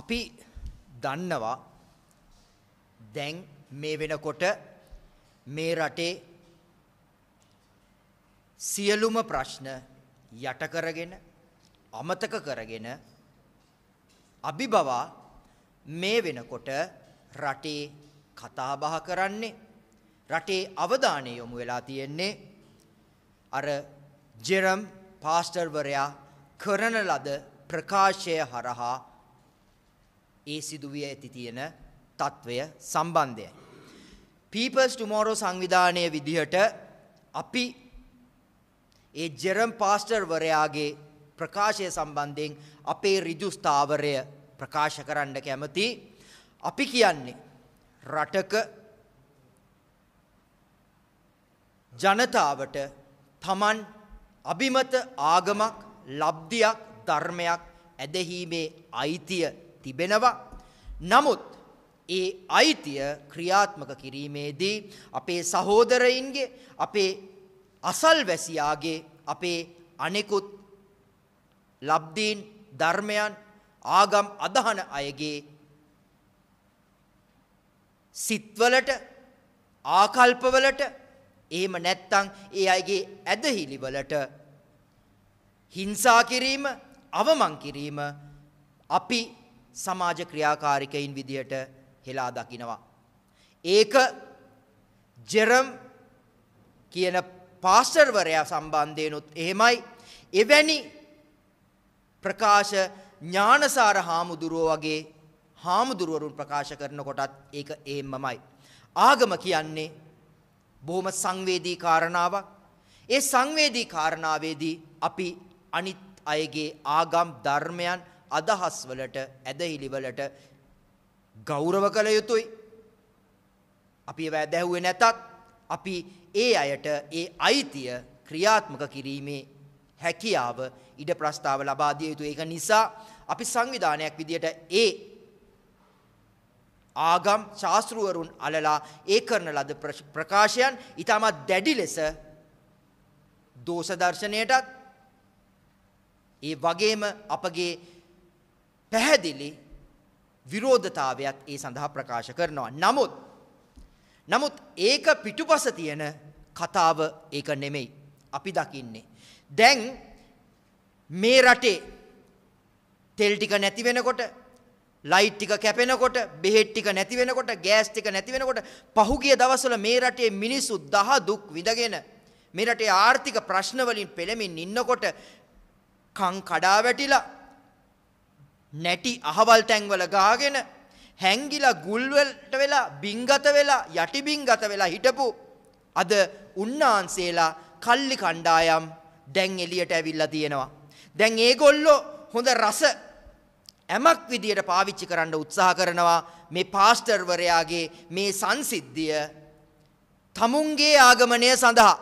අපි දන්නවා දැන් මේ වෙනකොට මේ රටේ සියලුම ප්‍රශ්න යට කරගෙන අමතක කරගෙන අභිබවා මේ වෙනකොට රටේ කතාබහ කරන්නේ රටේ අවධානය යොමු වෙලා තියෙන්නේ අර ජෙරම් පාස්ටර්වරයා කරන ලද ප්‍රකාශය හරහා ඒ සිදුවිය ඇති තියෙන తත්වය සම්බන්ධයයි. People's Tomorrow සංවිධානය විදිහට අපි ඒ ජෙරම් පාස්ටර් වරයාගේ ප්‍රකාශය සම්බන්ධයෙන් අපේ ඍජු ස්ථාවරය ප්‍රකාශ කරන්න කැමති අපි කියන්නේ රටක ජනතාවට තමන් අභිමත ආගමක් ලබ්ධියක් ධර්මයක් ඇදහීමේ අයිතිය තිබෙනවා නමුත් ඒ අයිතිය ක්‍රියාත්මක කිරීමේදී අපේ සහෝදරයින්ගේ අපේ අසල්වැසියාගේ අපේ අනෙකුත් ලබ්දීන් ධර්මයන් ආගම් අදහන අයගේ සිත්වලට ආකල්පවලට එහෙම නැත්තම් ඒ අයගේ ඇදහිලිවලට හිංසා කිරීම අවමන් කිරීම අපි සමාජ ක්‍රියාකාරිකයින් විදියට හෙලා දකිනවා. ඒක ජෙරම් කියන පාස්ටර්වරයා සම්බන්ධයනුත් එහෙමයි එවැනි ප්‍රකාශ ඥානසාර හාමුදුරුවෝ වගේ හාමුදුරුවරුන් ප්‍රකාශ කරනකොටත් ඒක ඒම්මමයි. ආගම කියන්නේ බොහොම සංවේදී කාරණාවක්. ඒ සංවේදී කාරණාවේදී අපි අනිත් අයගේ ආගම් ධර්මයන් අදහස් වලට ඇදහිලි වලට ගෞරව කළ යුතුයි. අපි ඒව ඇදහුවේ නැතත් අපි ඒ අයට ඒ අයිතිය ක්‍රියාත්මක කිරීමේ හැකියාව ඉඩ ප්‍රස්ථාව ලබා දිය යුතුයි. ඒක නිසා අපි සංවිධානයක් විදියට ඒ ආගම් ශාස්ත්‍රවරුන් අලලා ඒ කරන ලද ප්‍රකාශයන් ඊටමත් දැඩි ලෙස දෝෂ දර්ශනයටත් ඒ වගේම අපගේ පැහැදිලි විරෝධතාවයක් ඒ සඳහා ප්‍රකාශ කරනවා. නමුත් නමුත් ඒක පිටුපස තියෙන කතාව ඒක නෙමෙයි. අපි දකින්නේ. දැන් මේ රටේ තෙල් ටික නැති වෙනකොට ලයිට් ටික කැපෙනකොට බෙහෙත් ටික නැති වෙනකොට ගෑස් ටික නැති වෙනකොට පහුගිය දවස්වල මේ රටේ මිනිස්සු දහ දුක් විඳගෙන මේ රටේ ආර්ථික ප්‍රශ්න වලින් පෙළෙමින් ඉන්නකොට කන් කඩා වැටිලා නැටි අහවල් තැන්වල ගාගෙන හැංගිලා ගුල්වලට වෙලා බින්ගත වෙලා යටි බින්ගත වෙලා හිටපු අද උන්නාන්සේලා කල්ලි කණ්ඩායම් දැන් එළියට ඇවිල්ලා තියෙනවා. දැන් ඒගොල්ලෝ හොඳ රස ඇමක් විදියට පාවිච්චි කරන්න උත්සාහ කරනවා මේ පාස්ටර්වරයාගේ මේ සංසිද්ධිය තමුන්ගේ ආගමනය සඳහා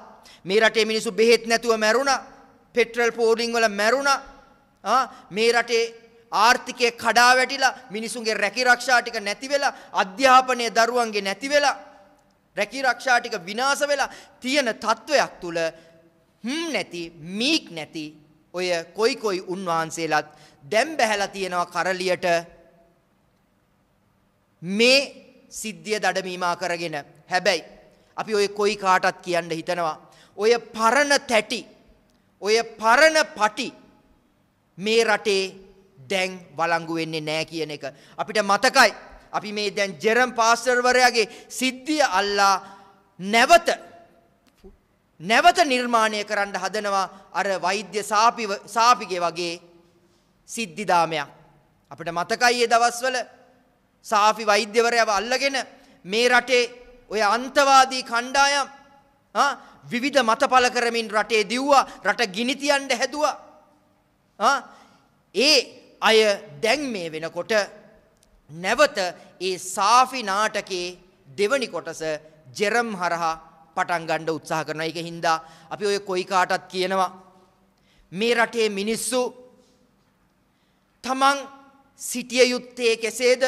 මේ රටේ මිනිසු බෙහෙත් නැතුව මැරුණා පෙට්‍රල් පෝලිං වල මැරුණා මේ රටේ ආර්ථිකය කඩා වැටිලා මිනිසුන්ගේ රැකිරක්ෂා ටික නැති වෙලා අධ්‍යාපනයේ දරුවන්ගේ නැති වෙලා රැකිරක්ෂා ටික විනාශ වෙලා තියෙන තත්වයක් තුල හම් නැති මීක් නැති ඔය කොයි කොයි උන්වහන්සේලාත් දැන් බැහැලා තියෙනවා කරලියට මේ සිද්ධිය දඩමීමා කරගෙන හැබැයි අපි ඔය කොයි කාටත් කියන්න හිතනවා ඔය පරණ තැටි ඔය පරණ පටි මේ රටේ දැන් වළංගු වෙන්නේ නැහැ කියන එක අපිට මතකයි. අපි මේ දැන් ජෙරම් පාස්ටර්වරයාගේ සිද්ධිය අල්ලා නැවත නැවත නිර්මාණය කරන්න හදනවා අර වෛද්‍ය සාපිව සාපිගේ වගේ සිද්ධිදාමයක්. අපිට මතකයි ඒ දවස්වල සාපි වෛද්‍යවරයව අල්ලගෙන මේ රටේ ඔය අන්තවාදී කණ්ඩායම් විවිධ මතපල කරමින් රටේ දිව්වා රට ගිනිතියන්ට හැදවා ඒ අය දැන් මේ වෙනකොට නැවත ඒ සාෆි නාටකයේ දෙවනි කොටස ජෙරම් හරහා පටන් ගන්න උත්සාහ කරනවා. ඒක හින්දා අපි ඔය කොයි කාටත් කියනවා මේ රටේ මිනිස්සු තමන් සිටිය යුත්තේ කෙසේද?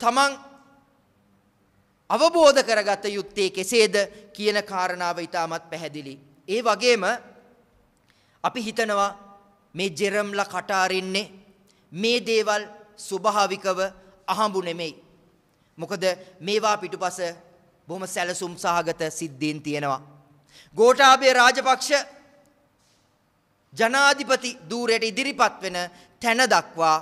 තමන් අවබෝධ කරගත යුත්තේ කෙසේද කියන කාරණාව ඊටමත් පැහැදිලි. ඒ වගේම අපි හිතනවා මේ ජෙරම්ලා කට අරින්නේ මේ දේවල් ස්වභාවිකව අහඹු නෙමෙයි. මොකද මේවා පිටුපස බොහොම සැලසුම් සහගත සිද්ධීන් තියෙනවා. ගෝඨාභය රාජපක්ෂ ජනාධිපති ධූරයට ඉදිරිපත් වෙන තැන දක්වා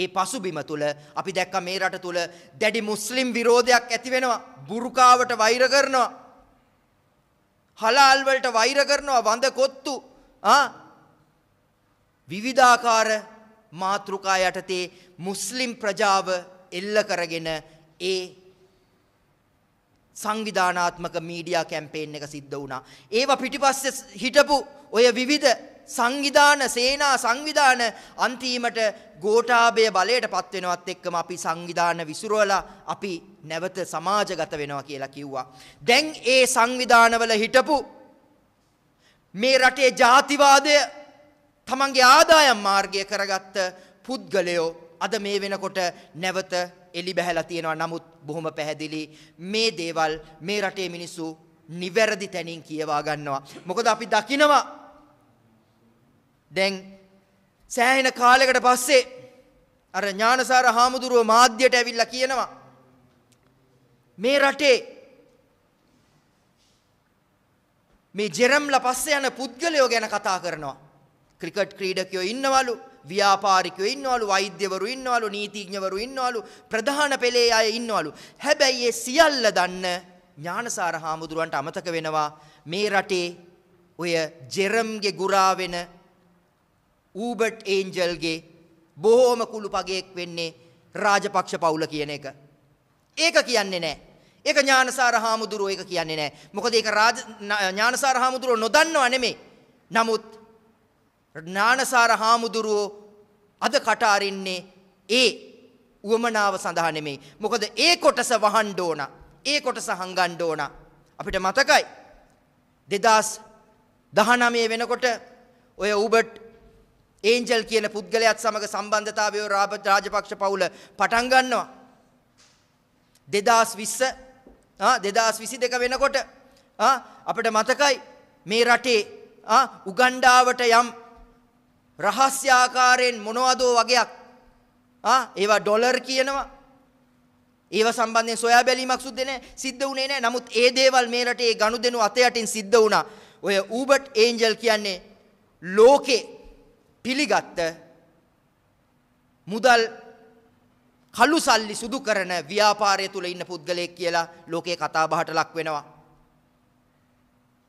ඒ පසුබිම තුළ අපි දැක්ක මේ රට තුළ දැඩි මුස්ලිම් විරෝධයක් ඇති වෙනවා. බුරුකාවට වෛර කරනවා. හලාල් වලට වෛර කරනවා වඳ කොත්තු ආ විවිධාකාර මාතෘකා යටතේ මුස්ලිම් ප්‍රජාව එල්ල කරගෙන ඒ සංවිධානාත්මක මීඩියා කැම්පේන් එක සිද්ධ වුණා. ඒවා පිටිපස්සේ හිටපු ඔය විවිධ සංවිධාන සේනා සංවිධාන අන්තිමට ගෝඨාභය බලයට පත් වෙනවත් එක්කම අපි සංවිධාන විසිරුවලා අපි නැවත සමාජගත වෙනවා කියලා කිව්වා. දැන් ඒ සංවිධානවල හිටපු මේ රටේ ජාතිවාදය තමන්ගේ ආදායම් මාර්ගය කරගත්ත පුද්ගලයෝ අද මේ වෙනකොට නැවත එලි බැහැලා තියෙනවා. නමුත් බොහොම පැහැදිලි මේ දේවල් මේ රටේ මිනිස්සු නිවැරදි තැනින් කියවා ගන්නවා. මොකද අපි දකිනවා දැන් සෑහෙන කාලයකට පස්සේ අර ඥානසාර හාමුදුරුව මාධ්‍යයට ඇවිල්ලා කියනවා මේ රටේ මේ ජෙරම්ලා පස්සේ යන පුද්ගලයෝ ගැන කතා කරනවා. ක්‍රිකට් ක්‍රීඩකයෝ ඉන්නවලු ව්‍යාපාරිකයෝ ඉන්නවලු වෛද්‍යවරු ඉන්නවලු නීතිඥවරු ඉන්නවලු ප්‍රධාන පෙළේ අය ඉන්නවලු හැබැයි ඒ සියල්ල දන්න ඥානසාර හාමුදුරුවන්ට අමතක වෙනවා මේ රටේ ඔය ජෙරම්ගේ ගුරා වෙන ඌබට් ඒන්ජල්ගේ බොහෝම කුළු පගයෙක් වෙන්නේ රාජපක්ෂ පවුල කියන එක. ඒක කියන්නේ නැහැ. ඒක ඥානසාර හාමුදුරුවෝ ඒක කියන්නේ නැහැ. මොකද ඒක රාජ ඥානසාර හාමුදුරුවෝ නොදන්නව නෙමෙයි. නමුත් ඥානසාර හාමුදුරුවෝ අද කට අරින්නේ ඒ උවමනාව සඳහා නෙමෙයි. මොකද ඒ කොටස වහන්න ඕන. ඒ කොටස හංගන්න ඕන. අපිට මතකයි 2019 වෙනකොට ඔය උබට් ඒන්ජල් කියන පුද්ගලයාත් සමග සම්බන්ධතාවය රාජපක්ෂ පවුල පටන් ගන්නවා. 2020 ආ 2022 වෙනකොට ආ අපිට මතකයි මේ රටේ ආ උගණ්ඩාවට යම් රහස්‍ය ආකාරයෙන් මොනවදෝ වගේක් ආ ඒවා ඩොලර් කියනවා ඒව සම්බන්ධයෙන් සොයා බැලීමක් සුද්දේ නැහැ සිද්ධ වුණේ නැහැ නමුත් ඒ දේවල් මේ රටේ ගනුදෙනු අත යටින් සිද්ධ වුණා ඔය ඌබට් ඒන්ජල් කියන්නේ ලෝකේ පිළිගත්ත මුදල් කළු සල්ලි සුදු කරන ව්‍යාපාරය තුල ඉන්න පුද්ගලයෙක් කියලා ලෝකේ කතා බහට ලක් වෙනවා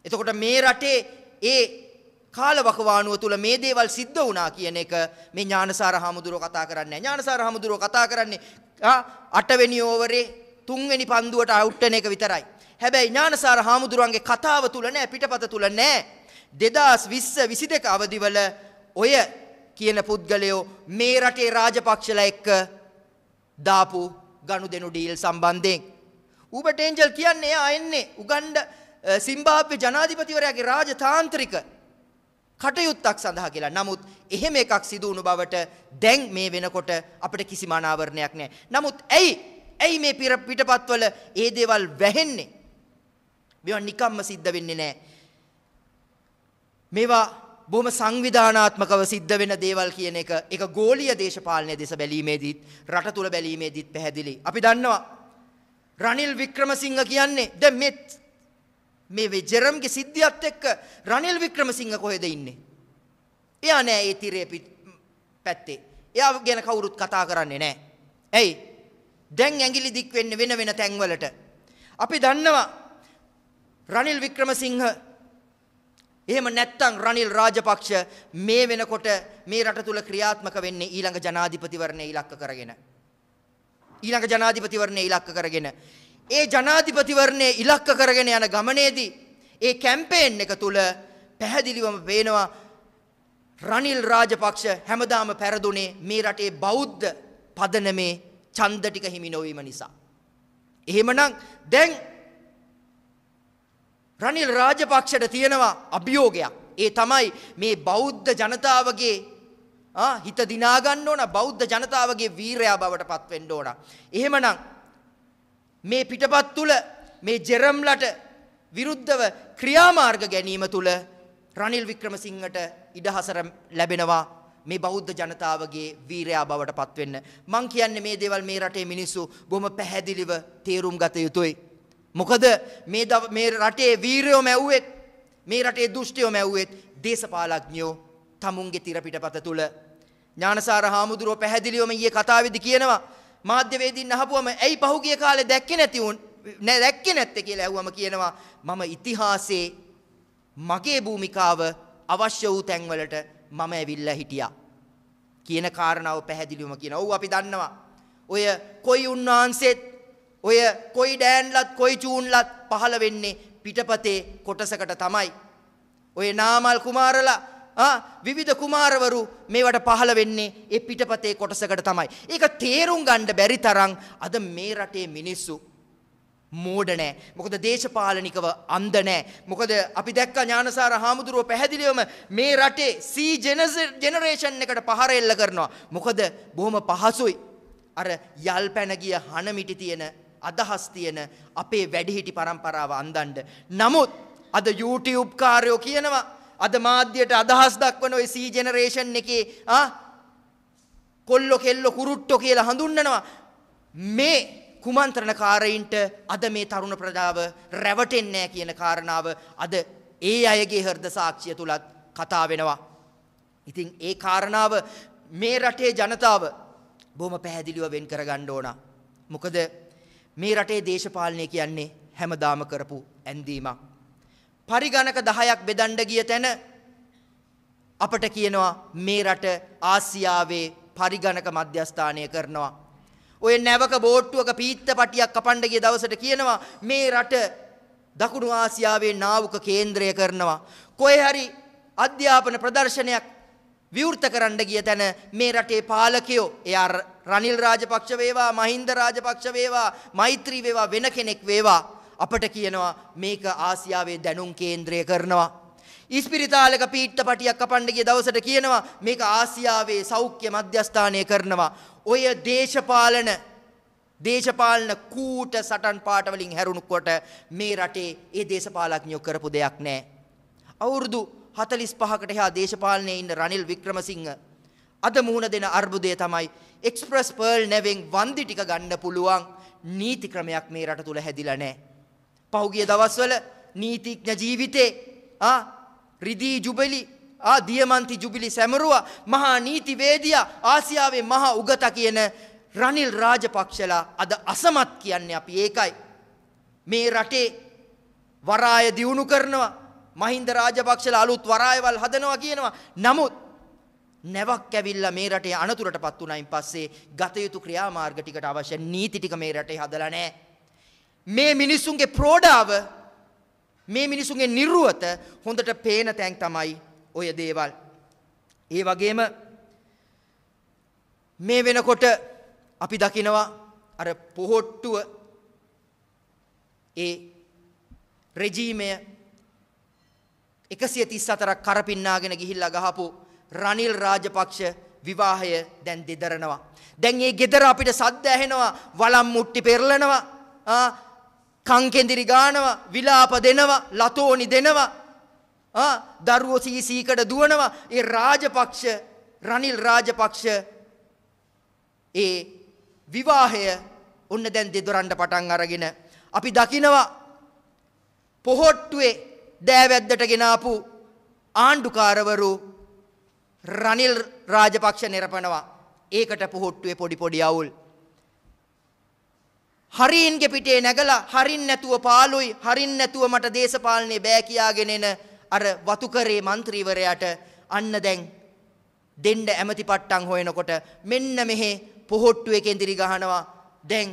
එතකොට මේ රටේ ඒ කාලවකවානුව තුල මේ දේවල් සිද්ධ වුණා කියන එක මේ ඥානසාර හාමුදුරුව කතා කරන්නේ ඥානසාර හාමුදුරුව කතා කරන්නේ අටවෙනි ඕවරේ තුන්වෙනි පන්දුවට අවුට් එක විතරයි. හැබැයි ඥානසාර හාමුදුරුවන්ගේ කතාව තුල නෑ පිටපත තුල නෑ 2020 22 අවදිවල ඔය කියන පුද්ගලයෝ මේ රටේ රාජපක්ෂලා එක්ක දාපු ගනුදෙනු ඩීල් සම්බන්ධයෙන් ඌබට් ඒන්ජල් කියන්නේ එයා එන්නේ උගන්ඩ සිම්බාබ්වේ ජනාධිපතිවරයාගේ රාජතාන්ත්‍රික කටයුත්තක් සඳහා කියලා. නමුත් එහෙම එකක් සිදු වුණු බවට දැන් මේ වෙනකොට අපිට කිසිම අනාවරණයක් නැහැ. නමුත් ඇයි ඇයි මේ පිටපත්වල ඒ දේවල් වැහෙන්නේ? මේවා නිකම්ම සිද්ධ වෙන්නේ නැහැ. මේවා බොහොම සංවිධානාත්මකව සිද්ධ වෙන දේවල් කියන එක ඒක ගෝලීය දේශපාලනය දෙස බැලීමේදීත් රට තුල බැලීමේදීත් පැහැදිලි. අපි දන්නවා රනිල් වික්‍රමසිංහ කියන්නේ දැන් මේ මේ ජෙරම්ගේ සිද්ධියත් එක්ක රනිල් වික්‍රමසිංහ කොහෙද ඉන්නේ? එයා නෑ ඒ තිරේ පැත්තේ. එයා ගැන කවුරුත් කතා කරන්නේ නෑ. ඇයි? දැන් ඇඟිලි දික් වෙන්නේ වෙන වෙන තැන්වලට. අපි දන්නවා රනිල් වික්‍රමසිංහ එහෙම නැත්නම් රනිල් රාජපක්ෂ මේ වෙනකොට මේ රට තුල ක්‍රියාත්මක වෙන්නේ ඊළඟ ජනාධිපතිවරණය ඉලක්ක කරගෙන. ඊළඟ ජනාධිපතිවරණය ඉලක්ක කරගෙන ඒ ජනාධිපතිවරණය ඉලක්ක කරගෙන යන ගමනේදී ඒ කැම්පේන් එක තුල පැහැදිලිවම පේනවා රනිල් රාජපක්ෂ හැමදාම පැරදුනේ මේ රටේ බෞද්ධ පදනමේ ඡන්ද ටික හිමි නොවීම නිසා. එහෙමනම් දැන් රනිල් රාජපක්ෂට තියෙනවා අභියෝගයක්. ඒ තමයි මේ බෞද්ධ ජනතාවගේ හිත දිනා ගන්න ඕන බෞද්ධ ජනතාවගේ වීරයා බවට පත් වෙන්න ඕන. එහෙමනම් මේ පිටපත් තුල මේ ජෙරම්ලට විරුද්ධව ක්‍රියාමාර්ග ගැනීම තුල රනිල් වික්‍රමසිංහට ඉඩහසර ලැබෙනවා මේ බෞද්ධ ජනතාවගේ වීරයා බවට පත්වෙන්න. මං කියන්නේ මේ දේවල් මේ රටේ මිනිස්සු බොහොම පැහැදිලිව තේරුම් ගත යුතුයි. මොකද මේ මේ රටේ වීරයෝ මැව්වෙත් මේ රටේ දුෂ්ටයෝ මැව්වෙත් දේශපාලඥයෝ තමුන්ගේ තිරපිටපත තුල ඥානසාර හාමුදුරුව පැහැදිලිවම ඊයේ කතාවේදී කියනවා මාධ්‍යවේදීන් අහපුවම ඇයි පහුගිය කාලේ දැක්කේ නැති උන් දැක්කේ නැත්තේ කියලා ඇහුවම කියනවා මම ඉතිහාසයේ මගේ භූමිකාව අවශ්‍ය වූ තැන්වලට මම ඇවිල්ලා හිටියා කියන කාරණාව පැහැදිලිවම කියන. ඔව් අපි දන්නවා. ඔය කොයි උන්වහන්සේත් ඔය කොයි ඩෑන්ලත් කොයි චූන්ලත් පහළ වෙන්නේ පිටපතේ කොටසකට තමයි. ඔය නාමල් කුමාරලා විවිධ කුමාරවරු මේවට පහළ වෙන්නේ ඒ පිටපතේ කොටසකට තමයි. ඒක තේරුම් ගන්න බැරි තරම් අද මේ රටේ මිනිස්සු මෝඩ නෑ. මොකද දේශපාලනිකව අන්ධ නෑ. මොකද අපි දැක්ක ඥානසාර හාමුදුරුව පැහැදිලිවම මේ රටේ සී ජෙනරේෂන් එකට පහර එල්ල කරනවා. මොකද බොහොම පහසුයි. අර යල් පැන ගිය හන මිටි තියෙන අදහස් තියෙන අපේ වැඩිහිටි පරම්පරාව අන්දන්න. නමුත් අද YouTube කාරයෝ කියනවා අද මාධ්‍යයට අදහස් දක්වන ওই C generation එකේ ආ කොල්ලෝ කෙල්ලෝ කුරුට්ටෝ කියලා හඳුන්වනවා මේ කුමන්ත්‍රණකාරයින්ට අද මේ තරුණ ප්‍රජාව රැවටෙන්නේ නැහැ කියන කාරණාව අද ඒ අයගේ හෘද සාක්ෂිය තුලත් කතා වෙනවා. ඉතින් ඒ කාරණාව මේ රටේ ජනතාව බොහොම පැහැදිලිව වෙන් කරගන්න ඕන. මොකද මේ රටේ දේශපාලනය කියන්නේ හැමදාම කරපු ඇන්දීමක්. පරිගණක 10ක් බෙදන්න ගිය තැන අපට කියනවා මේ රට ආසියාවේ පරිගණක මධ්‍යස්ථානය කරනවා. ඔය නැවක බෝට්ටුවක පීත්ත පටියක් කපන්න ගිය දවසට කියනවා මේ රට දකුණු ආසියාවේ නාවක කේන්ද්‍රය කරනවා. කොහේ හරි අධ්‍යාපන ප්‍රදර්ශනයක් විවෘත කරන්න ගිය තැන මේ රටේ පාලකයෝ එයා රනිල් රාජපක්ෂ වේවා මහින්ද රාජපක්ෂ වේවා මෛත්‍රී වේවා වෙන කෙනෙක් වේවා අපට කියනවා මේක ආසියාවේ දැනුම් කේන්ද්‍රය කරනවා. ඉස්පිරිතාලක පීට්ට පටියක් කපන්න ගිය දවසට කියනවා මේක ආසියාවේ සෞඛ්‍ය මධ්‍යස්ථානය කරනවා. ඔය දේශපාලන දේශපාලන කූට සටන් පාටවලින් හැරුණුකොට මේ රටේ ඒ දේශපාලඥයෝ කරපු දෙයක් නෑ. අවුරුදු 45කට එහා දේශපාලනයේ ඉන්න රනිල් වික්‍රමසිංහ අද මුහුණ දෙන අර්බුදය තමයි එක්ස්ප්‍රස් පර්ල් නැවෙන් වන්දි ටික ගන්න පුළුවන් නීති ක්‍රමයක් මේ රට තුල හැදිලා නැහැ. පහුගිය දවස්වල නීතිඥ ජීවිතේ ආ රිදී ජුබලි ආ දියමන්ති ජුබිලි සැමරුවා මහා නීතිවේදියා ආසියාවේ මහා උගත කියන රනිල් රාජපක්ෂලා අද අසමත් කියන්නේ අපි ඒකයි. මේ රටේ වරාය දියුණු කරනවා මහින්ද රාජපක්ෂලා අලුත් වරායවල් හදනවා කියනවා. නමුත් නැවක් ඇවිල්ලා මේ රටේ අනතුරටපත් උනායින් පස්සේ ගත යුතු ක්‍රියාමාර්ග ටිකට අවශ්‍ය නීති ටික මේ රටේ හදලා නැහැ. මේ මිනිසුන්ගේ ප්‍රෝඩාව මේ මිනිසුන්ගේ නිර්ුවත හොඳට පේන තැන් තමයි ඔය දේවල්. ඒ වගේම මේ වෙනකොට අපි දකිනවා අර පොහොට්ටුව ඒ රෙජීමය එකසිය තිස් අතරක් කරපින්නාගෙන ගිහිල්ලා ගහපු රනිල් රාජපක්ෂ විවාහය දැන් දෙදරනවා. දැන් ඒ ගෙදර අපිට සද්ද ඇහෙනවා වලම් මුට්ටි පෙරලනවා කංකෙන්දිරි ගානවා විලාප දෙනවා ලතෝනි දෙනවා දරුවෝ සීසීකට දුවනවා ඒ රාජපක්ෂ රනිල් රාජපක්ෂ ඒ විවාහය ඔන්න දැන් දෙදොරන්ට පටන් අරගෙන අපි දකිනවා පොහොට්ටුවේ දෑවැද්දට ගෙනාපු ආණ්ඩුකාරවරු රනිල් රාජපක්ෂ නිරපනවා ඒකට පොහොට්ටුවේ පොඩි පොඩි අවුල් හරින්ගේ පිටේ නැගලා හරින් නැතුව පාළුයි හරින් නැතුව මට දේශපාලනේ බෑ කියාගෙන එන අර වතුකරේ മന്ത്രിවරයාට අන්න දැන් දෙන්න ඇමති පට්ටම් හොයනකොට මෙන්න මෙහෙ පොහොට්ටුවේ කෙඳිරි ගහනවා දැන්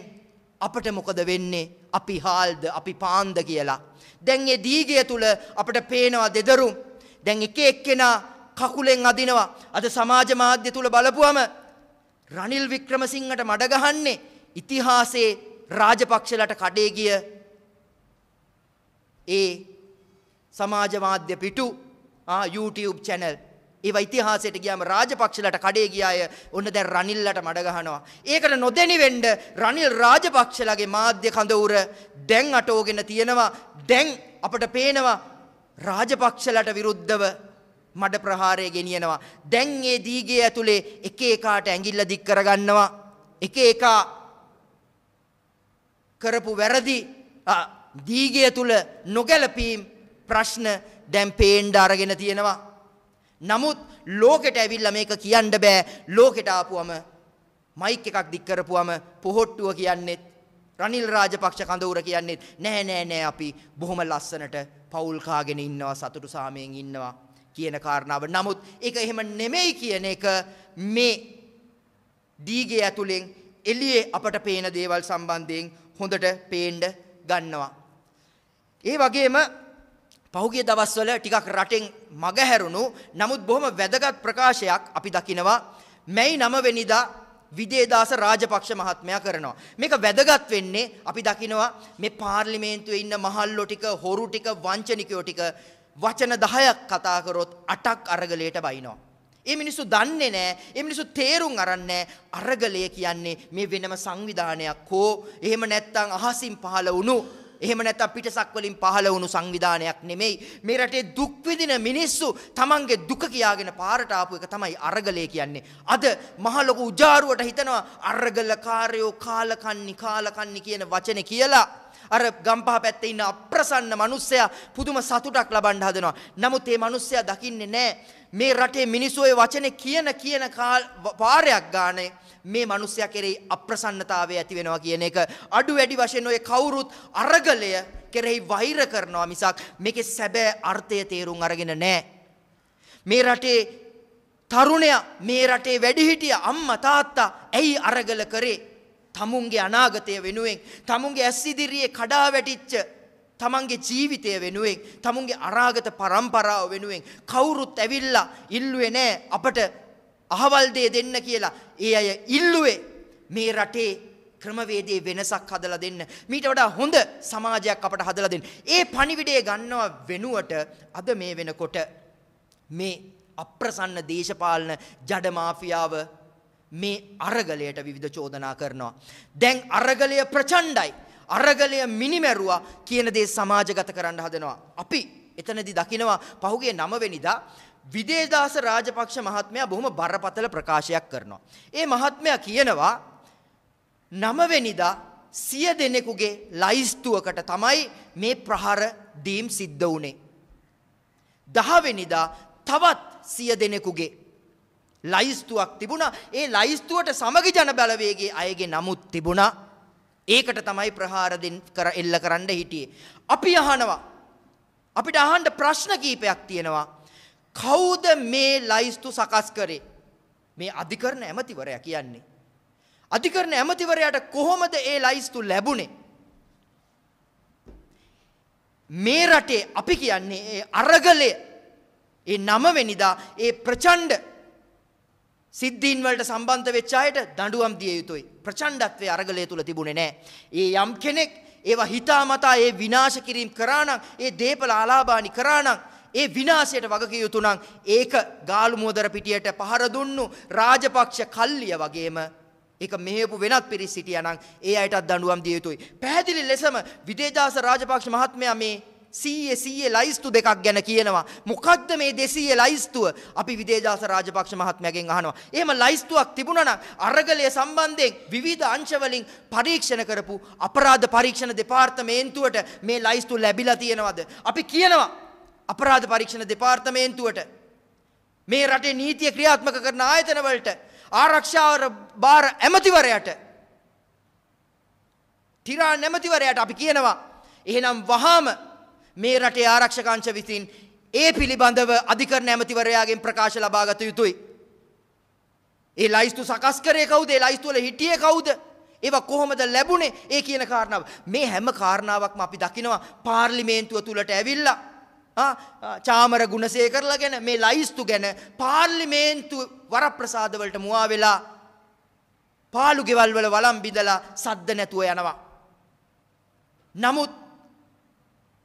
අපට මොකද වෙන්නේ අපි හාල්ද අපි පාන්ද කියලා දැන් ඒ දීගය තුල අපට පේනවා දෙදරුම් දැන් එක එක්කෙනා කකුලෙන් අදිනවා අද සමාජ මාධ්‍ය තුල බලපුවම රනිල් වික්‍රමසිංහට මඩ ගහන්නේ ඉතිහාසයේ රාජපක්ෂලට කඩේ ගිය ඒ සමාජ මාධ්‍ය පිටු ආ YouTube channel ඒව ඉතිහාසයට ගියාම රාජපක්ෂලට කඩේ ගිය අය ඔන්න දැන් රනිල්ලට මඩ ගහනවා. ඒකට නොදෙනි වෙන්න රනිල් රාජපක්ෂලගේ මාධ්‍ය කඳවුර දැන් අටෝගෙන තියෙනවා. දැන් අපට පේනවා රාජපක්ෂලට විරුද්ධව මඩ ප්‍රහාරය ගෙනියනවා. දැන් ඒ දීගේ ඇතුලේ එක එකාට ඇඟිල්ල දික් කරගන්නවා. එක එකා කරපු වැරදි දීගය තුල නොගැලපීම් ප්‍රශ්න දැන් පේන්න අරගෙන තියෙනවා. නමුත් ලෝකෙට ඇවිල්ලා මේක කියන්න බෑ. ලෝකෙට ආපුවම මයික් එකක් දික් කරපුවම පොහොට්ටුව කියන්නේත් රනිල් රාජපක්ෂ කඳවුර කියන්නේත් නෑ නෑ නෑ අපි බොහොම ලස්සනට පවුල් කාගෙන ඉන්නවා සතුටු සාමයෙන් ඉන්නවා කියන කාරණාව. නමුත් ඒක එහෙම නෙමෙයි කියන එක මේ දීගේ ඇතුලෙන් එළියේ අපට පේන දේවල් සම්බන්ධයෙන් හොඳට පේන්න ගන්නවා. ඒ වගේම පහුගිය දවස්වල ටිකක් රටෙන් මගහැරුණු නමුත් බොහොම වැදගත් ප්‍රකාශයක් අපි දකිනවා මැයි 9 වෙනිදා විජේදාස රාජපක්ෂ මහත්මයා කරනවා. මේක වැදගත් වෙන්නේ අපි දකිනවා මේ පාර්ලිමේන්තුවේ ඉන්න මහල්ලෝ ටික, හොරු ටික, වංචනිකයෝ ටික වචන 10ක් කතා කරොත් 8ක් අරගලයට බයිනවා. ඒ මිනිස්සු දන්නේ නෑ. ඒ මිනිස්සු තේරුම් අරන් අරගලය කියන්නේ මේ වෙනම සංවිධානයක් හෝ එහෙම නැත්නම් අහසින් පහළ වුණු එහෙම නැත්නම් පිටසක් වලින් පහළ වුණු සංවිධානයක් නෙමෙයි. මේ රටේ දුක් විඳින මිනිස්සු Tamange දුක කියාගෙන පාරට ආපු එක තමයි අරගලය කියන්නේ. අද මහ ලොකු උජාරුවට හිතනවා අරගලකාරයෝ කාලකන්ණි කාලකන්ණි කියන වචනේ කියලා අර ගම්පහ පැත්තේ ඉන්න අප්‍රසන්න මිනිස්සයා පුදුම සතුටක් ලබන්න හදනවා. නමුත් මේ මිනිස්සයා දකින්නේ නැහැ මේ රටේ මිනිස්සු ওই වචනේ කියන කියන පාරයක් ගානේ මේ මිනිස්සයා කෙරෙහි අප්‍රසන්නතාවය ඇති වෙනවා කියන එක අඩු වැඩි වශයෙන් ඔය කවුරුත් අරගලය කෙරෙහි වෛර කරනවා මිසක් මේකේ සැබෑ අර්ථය තේරුම් අරගෙන නැහැ. මේ රටේ තරුණයා මේ රටේ වැඩිහිටිය අම්මා තාත්තා ඇයි අරගල කරේ? තමුන්ගේ අනාගතය වෙනුවෙන් තමුන්ගේ ඇස් ඉදිරියේ කඩා වැටිච්ච තමන්ගේ ජීවිතය වෙනුවෙන් තමුන්ගේ අනාගත පරම්පරාව වෙනුවෙන් කවුරුත් ඇවිල්ලා ඉල්ලුවේ නෑ අපට අහවල් දේ දෙන්න කියලා. ඒ අය ඉල්ලුවේ මේ රටේ ක්‍රමවේදයේ වෙනසක් හදලා දෙන්න. මීට වඩා හොඳ සමාජයක් අපට හදලා දෙන්න. ඒ පණිවිඩය ගන්නව වෙනුවට අද මේ වෙනකොට මේ අප්‍රසන්න දේශපාලන ජඩ මාෆියාව මේ අරගලයට විවිධ චෝදනා කරනවා. දැන් අරගලය ප්‍රචණ්ඩයි. අරගලය මිනිමැරුවා කියන දේ සමාජගත කරන්න හදනවා. අපි එතනදී දකිනවා පහුගේ නමවෙනිදා විදේදාස රාජපක්ෂ මහත්මයා බොහොම බරපතල ප්‍රකාශයක් කරනවා. ඒ මහත්මයා කියනවා නමවෙනිදා සිය දෙනෙකුගේ ලයිස්තුවකට තමයි මේ ප්‍රහාර දීම් සිද්ධ වුණේ. දහවෙනිදා තවත් සිය දෙනෙකුගේ ලයිස්තුවක් තිබුණා. ඒ ලයිස්තුවට සමගි ජන බලවේගයේ අයගේ නමුත් තිබුණා. ඒකට තමයි ප්‍රහාර දෙන්න කර එල්ල කරන්න හිටියේ. අපි අහනවා. අපිට අහන්න ප්‍රශ්න කීපයක් තියෙනවා. කවුද මේ ලයිස්තු සකස් කරේ? මේ අධිකරණ ඇමතිවරයා කියන්නේ. අධිකරණ ඇමතිවරයාට කොහොමද ඒ ලයිස්තු ලැබුණේ? මේ රටේ අපි කියන්නේ ඒ අරගලය ඒ නමවෙනිදා ඒ ප්‍රචණ්ඩ සිද්ධීන් වලට සම්බන්ධ වෙච්ච අයට දඬුවම් දිය යුතුයි. ප්‍රචණ්ඩත්වයේ අරගලය තුල තිබුණේ නැහැ. ඒ යම් කෙනෙක් ඒවා හිතාමතා ඒ විනාශ කිරීම කරා නම්, ඒ දීපල ආලාභානි කරා නම්, ඒ විනාශයට වගකිය යුතු නම් ඒක ගාලු මෝදර පිටියට පහර දුන්නු රාජපක්ෂ කල්ලිය වගේම ඒක මෙහෙපු වෙනත් පිරිස් සිටියා නම් ඒ අයටත් දඬුවම් දිය යුතුයි. පැහැදිලි ලෙසම විදේජාස රාජපක්ෂ මහත්මයා මේ 100 100 ලයිස්තු දෙකක් ගැන කියනවා. මොකද්ද මේ 200 ලයිස්තුව? අපි විදේදාස රාජපක්ෂ මහත්මයාගෙන් අහනවා. එහෙම ලයිස්තුවක් තිබුණා නම් අරගලය සම්බන්ධයෙන් විවිධ අංශවලින් පරීක්ෂණ කරපු අපරාධ පරීක්ෂණ දෙපාර්තමේන්තුවට මේ ලයිස්තු ලැබිලා තියෙනවද? අපි කියනවා අපරාධ පරීක්ෂණ දෙපාර්තමේන්තුවට මේ රටේ නීතිය ක්‍රියාත්මක කරන ආයතන වලට ආරක්ෂාව බාර ඇමතිවරයාට තිරා නැමතිවරයාට අපි කියනවා එහෙනම් වහාම මේ රටේ ආරක්ෂකංශ විසින් ඒ පිළිබඳව අධිකරණ ඇමතිවරයාගෙන් ප්‍රකාශ ලබාගත යුතුයි. ඒ ලයිස්තු සකස් කරේ කවුද? ඒ ලයිස්තු වල හිටියේ කවුද? ඒවා කොහොමද ලැබුණේ? ඒ කියන කාරණාව. මේ හැම කාරණාවක්ම අපි දකිනවා පාර්ලිමේන්තුව තුලට ඇවිල්ලා චාමර ගුණසේකරලා ගැන මේ ලයිස්තු ගැන පාර්ලිමේන්තු වරප්‍රසාදවලට මුවා වෙලා පාළු ගෙවල් වල වළම් බිඳලා සද්ද නැතුව යනවා. නමුත්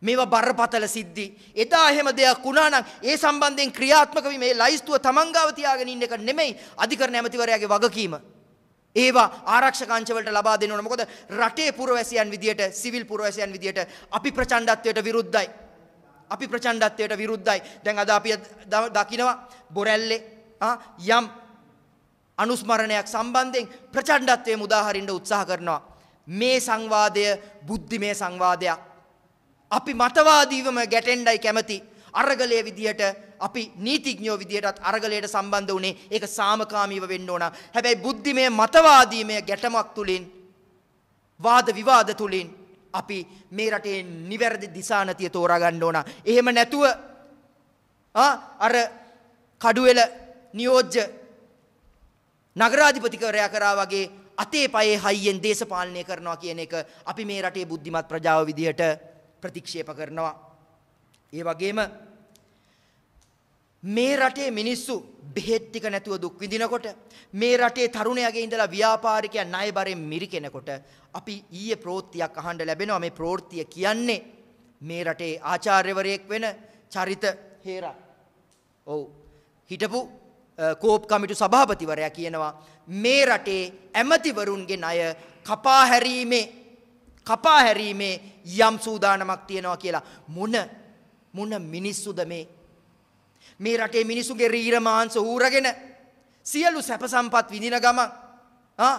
මේවා බරපතල සිද්ධි. එදා එහෙම දෙයක් වුණා නම් ඒ සම්බන්ධයෙන් ක්‍රියාත්මක වීම මේ ලයිස්තුව තමන් ගාව තියාගෙන ඉන්න එක නෙමෙයි අධිකරණ ඇමතිවරයාගේ වගකීම. ඒවා ආරක්ෂක අංශවලට ලබා දෙන්න ඕන. මොකද රටේ පුරවැසියන් විදියට, සිවිල් පුරවැසියන් විදියට අපි ප්‍රචණ්ඩත්වයට විරුද්ධයි. අපි ප්‍රචණ්ඩත්වයට විරුද්ධයි. දැන් අද අපි දකිනවා බොරැල්ලේ යම් අනුස්මරණයක් සම්බන්ධයෙන් ප්‍රචණ්ඩත්වයේ මුදාහරින්න උත්සාහ කරනවා. මේ සංවාදය බුද්ධිමය සංවාදයක්. අපි මතවාදීවම ගැටෙන්ඩයි කැමති. අරගලය විදිහට අපි නීතිඥෝ විදිහටත් අරගලයට සම්බන්ධ වුණේ ඒක සාමකාමීව වෙන්න ඕන. හැබැයි බුද්ධිමය මතවාදීමය ගැටමක් තුලින් වාද විවාද තුලින් අපි මේ රටේ නිවැරදි දිසානතිය තෝරා ගන්න ඕන. එහෙම නැතුව අර කඩුවෙල නියෝජ්‍ය නගරාධිපතිකරයා කරා වගේ අතේ පයේ හයියෙන් දේශපාලනය කරනවා කියන එක අපි මේ රටේ බුද්ධිමත් ප්‍රජාව විදිහට ප්‍රතික්ෂේප කරනවා. ඒ වගේම මේ රටේ මිනිස්සු බෙහෙත් ටික නැතුව දුක් විඳිනකොට මේ රටේ තරුණයාගේ ඉඳලා ව්‍යාපාරිකයන් ණයබරෙන් මිරිකෙනකොට අපි ඊයේ ප්‍රවෘත්තියක් අහන්න ලැබෙනවා මේ ප්‍රවෘත්තිය කියන්නේ මේ රටේ ආචාර්යවරයෙක් වෙන චරිත හේරා. ඔව් හිටපු කෝප් කමිටු සභාපතිවරයා කියනවා මේ රටේ ඇමතිවරුන්ගේ ණය කපා හැරීමේ කපා හැරීමේ යම් සූදානමක් තියෙනවා කියලා මොන මොන මිනිස්සුද මේ මේ රටේ මිනිසුගේ රීර මාංශ ඌරගෙන සියලු සැප සම්පත් විඳින ගම ආ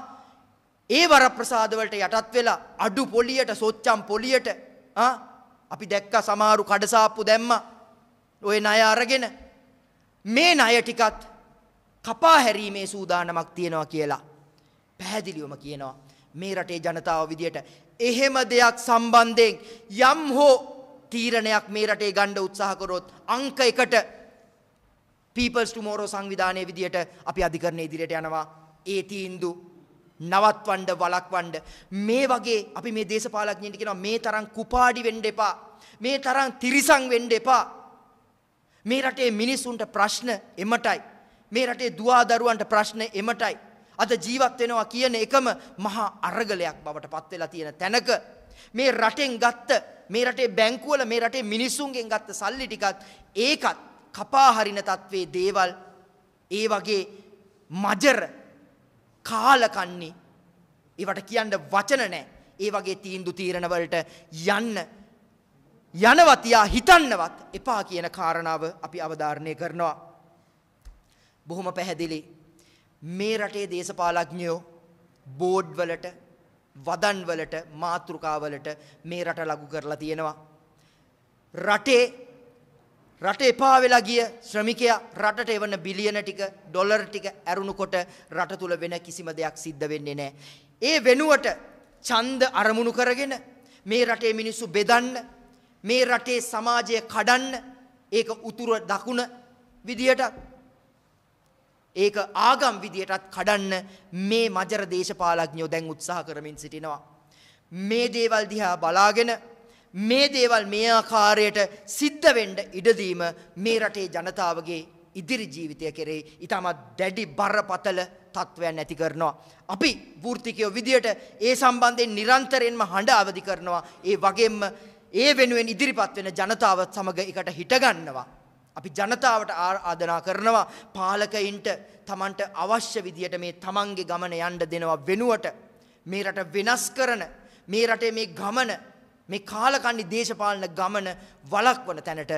ඒ වරප්‍රසාද වලට යටත් වෙලා අඩු පොලියට සොච්චම් පොලියට ආ අපි දැක්ක සමහරු කඩසාප්පු දැම්මා ඔය ණය අරගෙන මේ ණය ටිකත් කපා හැරීමේ සූදානමක් තියෙනවා කියලා පැහැදිලිවම කියනවා මේ රටේ ජනතාව විදියට එහෙම දෙයක් සම්බන්ධයෙන් යම් හෝ තීරණයක් මේ රටේ ගණ්ඩ උත්සාහකරොත් අංක එකට පීපල්ස් ටුමෝරෝ සංවිධානය විදියට අපි අධිකරණය ඉදිරියට යනවා ඒ තීන්දු නවත්වන්ඩ වලක්වන්ඩ මේ වගේ අපි මේ දේශපාලඥයට කෙනවා මේ තරම් කුපාඩි වෙන්ඩ එපා මේ තරම් තිරිසං වෙන්ඩ එපා මේ රටේ මිනිස්සුන්ට ප්‍රශ්න එමටයි මේ රටේ දවාදරුවන්ට ප්‍රශ්න එමටයි අද ජීවත් වෙනවා කියන එකම මහා අරගලයක් බවට පත් වෙලා තියෙන තැනක මේ රටෙන් ගත්ත මේ රටේ බැංකුවල මේ රටේ මිනිස්සුන්ගෙන් ගත්ත සල්ලි ටිකත් ඒකත් කපා හරින තත්වයේ දේවල් ඒ වගේ මජර කාලකන්නේ ඒවට කියන්න වචන නැහැ ඒ වගේ තීන්දු තීරණ වලට යන්න යනවා තියා හිතන්නවත් එපා කියන කාරණාව අපි අවධාරණය කරනවා බොහොම පැහැදිලි මේ රටේ දේශපාලඥයෝ බෝඩ් වලට වදන් වලට මාතෘකා වලට මේ රට ලඟු කරලා තියෙනවා. රටේ රට එපා වෙලා ගිය ශ්‍රමිකයා රටට එවන බිලියන ටික ඩොලර් ටික ඇරුණුකොට රට තුල වෙන කිසිම දෙයක් සිද්ධ වෙන්නේ නැහැ. ඒ වෙනුවට ඡන්ද අරමුණු කරගෙන මේ රටේ මිනිස්සු බෙදන්න මේ රටේ සමාජය කඩන්න ඒක උතුර දකුණ විදියට ඒක ආගම් විදියටත් කඩන්න මේ මජර දේශපාලඥයෝ දැන් උත්සාහ කරමින් සිටිනවා. මේ දේවල් දිහා බලාගෙන මේ දේවල් මේ ආකාරයට සිද්ධ වෙන්න ඉඩදීම මේ රටේ ජනතාවගේ ඉදිරි ජීවිතය කෙරේ ඉතාමත් දැඩි බරපතල තත්ත්වයන් ඇති කරනවා. අපි වෘත්තිකයෝ විදියට ඒ සම්බන්ධයෙන් නිරන්තරයෙන්ම හඬ අවදි කරනවා. ඒ වගේම ඒ වෙනුවෙන් ඉදිරිපත් වෙන ජනතාවත් සමග එකට හිටගන්නවා. අපි ජනතාවට ආරාධනා කරනවා පාලකයින්ට තමන්ට අවශ්‍ය විදියට මේ තමන්ගේ ගමන යන්න දෙනවා වෙනුවට මේ රට වෙනස් කරන මේ රටේ මේ ගමන මේ කාලකන්ණි දේශපාලන ගමන වළක්වන තැනට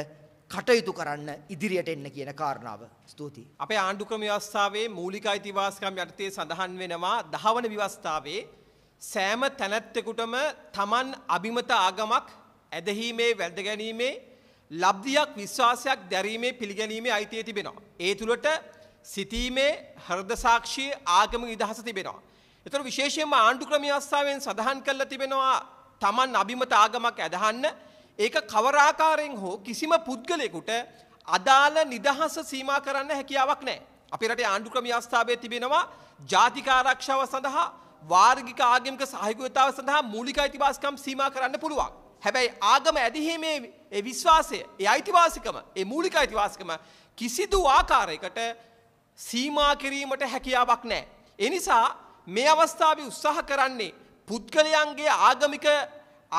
කටයුතු කරන්න ඉදිරියට එන්න කියන කාරණාව ස්තුතියි. අපේ ආණ්ඩුක්‍රම ව්‍යවස්ථාවේ මූලික අයිතිවාසිකම් යටතේ සඳහන් වෙනවා දහවන ව්‍යවස්ථාවේ සෑම තැනැත්තෙකුටම තමන් අභිමත ආගමක් ඇදහීමේ වැළඳ ගැනීමේ ලබ්ධියක් විශ්වාසයක් දැරීමේ පිළිගැනීමේ අයිතිය තිබෙනවා. ඒ තුළට සිතීමේ හර්ද සාක්ෂිය ආගම ඉදහස තිබෙනවා. එතුර විශේෂයෙන්ම ආණ්ඩු ක්‍රමි අස්ථාවෙන් සඳහන් කරල තිබෙනවා තමන් අභිමත ආගමක් ඇදහන්න ඒක කවරාකාරයෙන් හෝ කිසිම පුද්ගලයකුට අදාළ නිදහස සීමා කරන්න හැකියාවක් නෑ. අපි රට ආණ්ඩු ක්‍රමි අස්ථාවය තිබෙනවා ජාතිකාරක්ෂාව සඳහා වාර්ගික ආගමික සහයකුතාව සඳහා මූලික අයිතිවාස්කම් සීමා කරන්න පුළුවන්. හැබැයි ආගම ඇදිහීමේ ඒ විශ්වාසය ඒ අයිතිවාසිකම ඒ මූලික අයිතිවාසිකම කිසිදු ආකාරයකට සීමා කිරීමට හැකියාවක් නෑ. එනිසා මේ අවස්ථාව උත්සාහ කරන්නේ පුද්ගලයන්ගේ ආගමික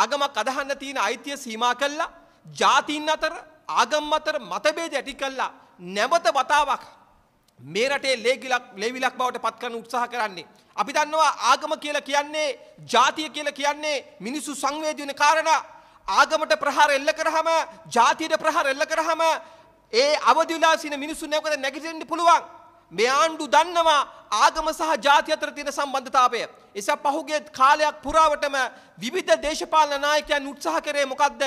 ආගමක් අදහන්න තියෙන අයිතිය සීමා කල්ලා ජාතින් අතර ආගම් අතර මතබේද ඇටි කල්ලා නැවත වතාවක් මේ රටේ ලේගිලක් ලේවිලක් බවට පත් කරන උත්සාහ කරන්නේ. අපි දන්නවා ආගම කියලා කියන්නේ ජාතිය කියලා කියන්නේ මිනිස්සු සංවේදී වෙන කාරණා ආගමට ප්‍රහාර එල්ල කරාම ජාතියට ප්‍රහාර එල්ල කරාම ඒ අවදිලාසින මිනිස්සුන් නැවකද නැගිටින්න පුළුවන්. මේ ආණ්ඩු දන්නවා ආගම සහ ජාතිය අතර තියෙන සම්බන්ධතාවය. එසා පහුගිය කාලයක් පුරාවටම විවිධ දේශපාලන නායකයන් උත්සාහ කරේ මොකද්ද?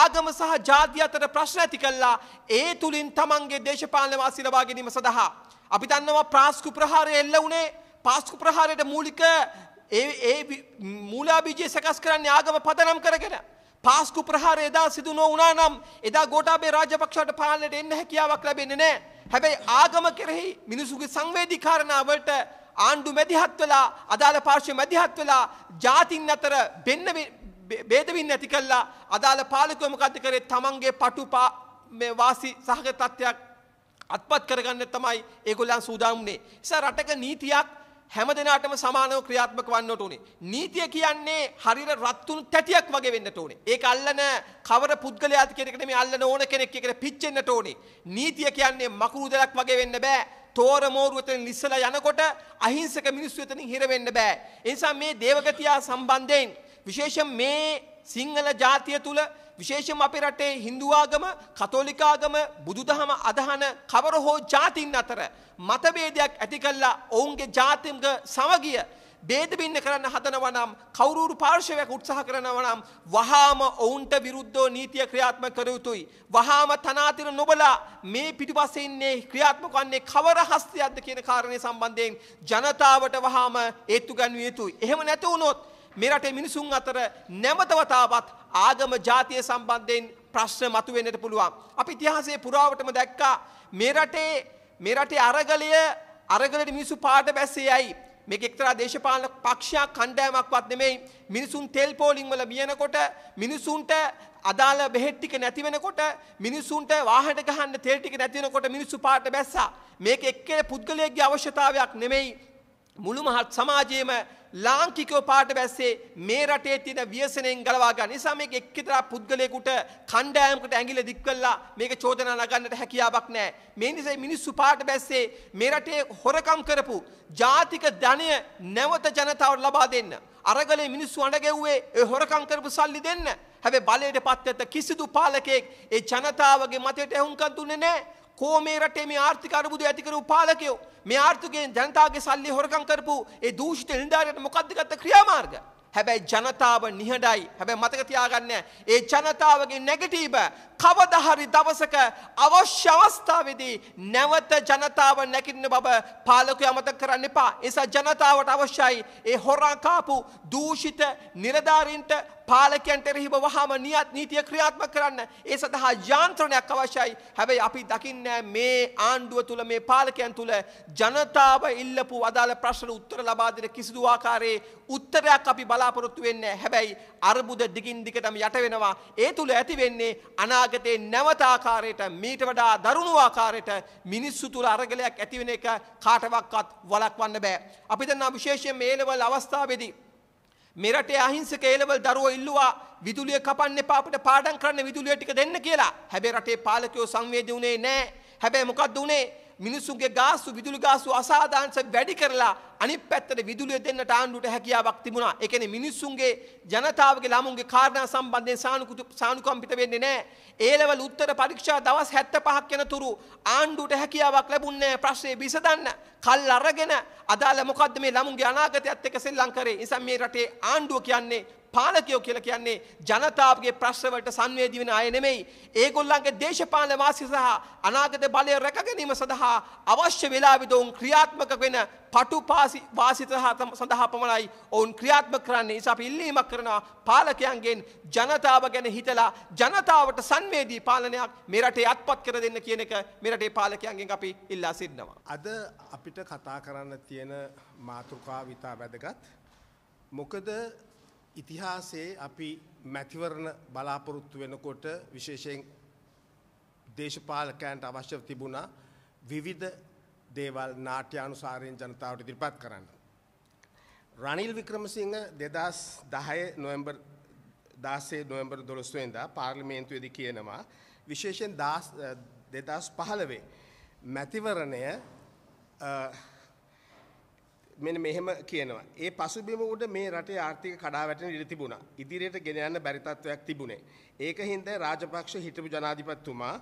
ආගම සහ ජාතිය අතර ප්‍රශ්න ඇති කළා. ඒ තුලින් තමන්ගේ දේශපාලන වාසි ලබා ගැනීම සඳහා අපි දන්නවා ප්‍රාස්කු ප්‍රහාරය එල්ල වුණේ පාස්කු ප්‍රහාරයට මූලික ඒ ඒ මූලාබීජය සකස් කරන්නේ ආගම පදනම් කරගෙන. පාස්කු ප්‍රහාරය එදා සිදු නොවුණා නම් එදා ගෝඨාභය රාජපක්ෂට පාලනයට එන්න හැකියාවක් ලැබෙන්නේ නැහැ. හැබැයි ආගම කෙරෙහි මිනිසුගේ සංවේදී කාරණාවලට ආණ්ඩු මැදිහත් වෙලා අදාළ පාර්ශ්වය මැදිහත් වෙලා ජාතින් අතර බෙන්න බේදවින් ඇති කළා අදාළ පාලකයෝ මොකද්ද කරේ තමන්ගේ පටු මේ වාසි සහගත තත්ත්වයක් අත්පත් කරගන්න තමයි ඒගොල්ලන් සූදානම් වුණේ. ඉතින් රටක නීතියක් හැම දෙනාටම සමානව ක්‍රියාත්මක වන්නට උනේ. නීතිය කියන්නේ හරියට රත්තුණු තැටියක් වගේ වෙන්නට උනේ. ඒක අල්ලන කවර පුද්ගලයාද කියන එක නෙමෙයි අල්ලන ඕන කෙනෙක් එකට පිච්චෙන්නට උනේ. නීතිය කියන්නේ මකුරු දෙලක් වගේ වෙන්න බෑ. තෝර මෝරුව එතනින් ඉස්සලා යනකොට අහිංසක මිනිස්සු එතනින් හිර වෙන්න බෑ. ඒ නිසා මේ දේවගතියා සම්බන්ධයෙන් විශේෂයෙන් මේ සිංහල ජාතිය තුල විශේෂම අපේ රටේ Hindu ආගම, කතෝලික ආගම, බුදුදහම අදහන කවර හෝ ජාතින් අතර මතභේදයක් ඇති කළා ඔවුන්ගේ ජාතික සමගිය බේද බින්න කරන්න හදනවා නම් කවුරුරු පාර්ශවයක් උත්සාහ කරනවා නම් වහාම ඔවුන්ට විරුද්ධව නීතිය ක්‍රියාත්මක කර යුතුයි. වහාම තනාතිර නොබලා මේ පිටිපස්සේ ඉන්නේ ක්‍රියාත්මක වන්නේ කවර හස්තියක්ද කියන කාරණේ සම්බන්ධයෙන් ජනතාවට වහාම ඒත්තු ගන්විය යුතුයි. එහෙම නැති වුණොත් මෙරටේ මිනිසුන් අතර නැවතවතාවත් ආගම ජාතිය සම්බන්ධයෙන් ප්‍රශ්න මතුවෙන්නට පුළුවන්. අපි ඉතිහාසයේ පුරාවටම දැක්කා මෙරටේ මෙරටේ අරගලය අරගලට මිනිසු පාට බැස්සේ යයි. මේක එක්තරා දේශපාලන පක්ෂයක් කණ්ඩායමක්වත් නෙමෙයි. මිනිසුන් තෙල් පෝලිං වල මියනකොට මිනිසුන්ට අදාළ බෙහෙත් ටික නැති වෙනකොට මිනිසුන්ට වාහනට ගහන්න තෙල් ටික නැති වෙනකොට මිනිස්සු පාට බැස්සා. මේක එක්කේ පුද්ගලයෙක්ගේ අවශ්‍යතාවයක් නෙමෙයි. මුළු මහත් සමාජයේම ලාංකිකව පාට බැස්සේ මේ රටේ තියෙන ව්‍යසනයෙන් ගලවා ගන්න. නිසා මේක එක්තරා පුද්ගලයෙකුට කණ්ඩායමකට ඇඟිල්ල දික් කළා මේක චෝදනා නගන්නට හැකියාවක් නැහැ. මේ නිසා මිනිස්සු පාට බැස්සේ මේ රටේ හොරකම් කරපු ජාතික ධනය නැවත ජනතාවට ලබා දෙන්න. අරගලේ මිනිස්සු අඬගෙව්වේ ඒ හොරකම් කරපු සල්ලි දෙන්න. හැබැයි බලයට පත් වෙත කිසිදු පාලකයෙක් ඒ ජනතාවගේ මතයට ඇහුම්කන් දුන්නේ නැහැ. කෝ මේ රටේ මේ ආර්ථික අර්බුද ඇති කරපු පාලකයෝ මේ ආර්ථිකයෙන් ජනතාවගේ සල්ලි හොරකම් කරපු ඒ දූෂිත නිලධාරියට මොකද්ද ගත්ත ක්‍රියාමාර්ග? හැබැයි ජනතාව නිහඬයි. හැබැයි මතක තියාගන්න ඒ ජනතාවගේ නෙගටිව් කවදා හරි දවසක අවශ්‍ය අවස්ථාවේදී නැවත ජනතාව නැගිටින බව පාලකයා මතක කරන්න එපා. ඒසා ජනතාවට අවශ්‍යයි ඒ හොරා කාපු දූෂිත නිලධාරීන්ට පාලකයන්ට එරෙහිව වහාම නියත් නීතිය ක්‍රියාත්මක කරන්න. ඒ සඳහා යාන්ත්‍රණයක් අවශ්‍යයි. හැබැයි අපි දකින්නේ මේ ආණ්ඩුව තුල මේ පාලකයන් තුල ජනතාව ඉල්ලපු අදාළ ප්‍රශ්න උත්තර ලබා දෙන කිසිදු ආකාරයේ උත්තරයක් අපි බලාපොරොත්තු වෙන්නේ හැබැයි අර්බුද දිගින් දිගටම යට වෙනවා. ඒ තුල ඇති වෙන්නේ අනාගතේ නැවත ආකාරයට මීට වඩා දරුණු ආකාරයට මිනිස්සු තුල අරගලයක් ඇති වෙන එක කාටවත් වළක්වන්න බෑ. අපි දන්නා විශේෂයෙන් මේ ලෙවල් අවස්ථාවේදී මෙරටේ අහිංසක ඒලවල් දරුවෝ ඉල්ලුවා විදුලිය කපන්න එපා අපිට පාඩම් කරන්න විදුලිය ටික දෙන්න කියලා. හැබැයි රටේ පාලකයෝ සංවේදී වුණේ නැහැ. හැබැයි මොකක්ද වුණේ? මිනිසුන්ගේ ගාසු විදුලි ගාසු අසාධාරණස වැඩි කරලා අනිත් පැත්තට විදුලිය දෙන්නට ආණ්ඩුවට හැකියාවක් තිබුණා. ඒ කියන්නේ මිනිසුන්ගේ ජනතාවගේ ළමුන්ගේ කාරණා සම්බන්ධයෙන් සානුකුතු සානුකම්පිත වෙන්නේ නැහැ. ඒ ලෙවල් උත්තර පරීක්ෂා දවස් 75ක් යනතුරු ආණ්ඩුවට හැකියාවක් ලැබුණේ නැහැ ප්‍රශ්නේ විසඳන්න. කල් අරගෙන අදාළ මොකද්ද මේ ළමුන්ගේ අනාගතයත් එක්ක සෙල්ලම් කරේ. නිසා මේ රටේ ආණ්ඩුව කියන්නේ පාලකයෝ කියලා කියන්නේ ජනතාවගේ ප්‍රශ්නවලට සංවේදී වෙන අය නෙමෙයි. ඒගොල්ලන්ගේ දේශපාලන වාසි සහ අනාගත බලය රැකගැනීම සඳහා අවශ්‍ය වේලාවෙදී ඔවුන් ක්‍රියාත්මක වෙන පටුපාසි වාසි සඳහා පමණයි ඔවුන් ක්‍රියාත්මක කරන්නේ. ඒ නිසා අපි ඉල්ලීමක් කරනවා පාලකයන්ගෙන් ජනතාව ගැන හිතලා ජනතාවට සංවේදී පාලනයක් මේ රටේ අත්පත් කර දෙන්න කියන එක මේ රටේ පාලකයන්ගෙන් අපි ඉල්ලා සිටිනවා. අද අපිට කතා කරන්න තියෙන මාතෘකාව ඉතා වැදගත්. මොකද ඉතිහාසයේ අපි මැතිවරණ බලාපොරොත්තු වෙනකොට විශේෂයෙන් දේශපාලකයන්ට අවශ්‍ය තිබුණා විවිධ දේවල් නාට්‍යානුසාරයෙන් ජනතාවට ඉදිරිපත් කරන්න. රනිල් වික්‍රමසිංහ 2010 නොවැම්බර් 16 නොවැම්බර් 12 වෙනිදා පාර්ලිමේන්තුවේදී කියනවා විශේෂයෙන් 2015 මැතිවරණය මෙන්න මෙහෙම කියනවා. ඒ පසුබිම උඩ මේ රටේ ආර්ථික කඩාවැටෙන ඉඩ තිබුණා. ඉදිරියට ගෙන යන්න බැරි තත්වයක් තිබුණේ. ඒක හින්දා රාජපක්ෂ හිටපු ජනාධිපතිතුමා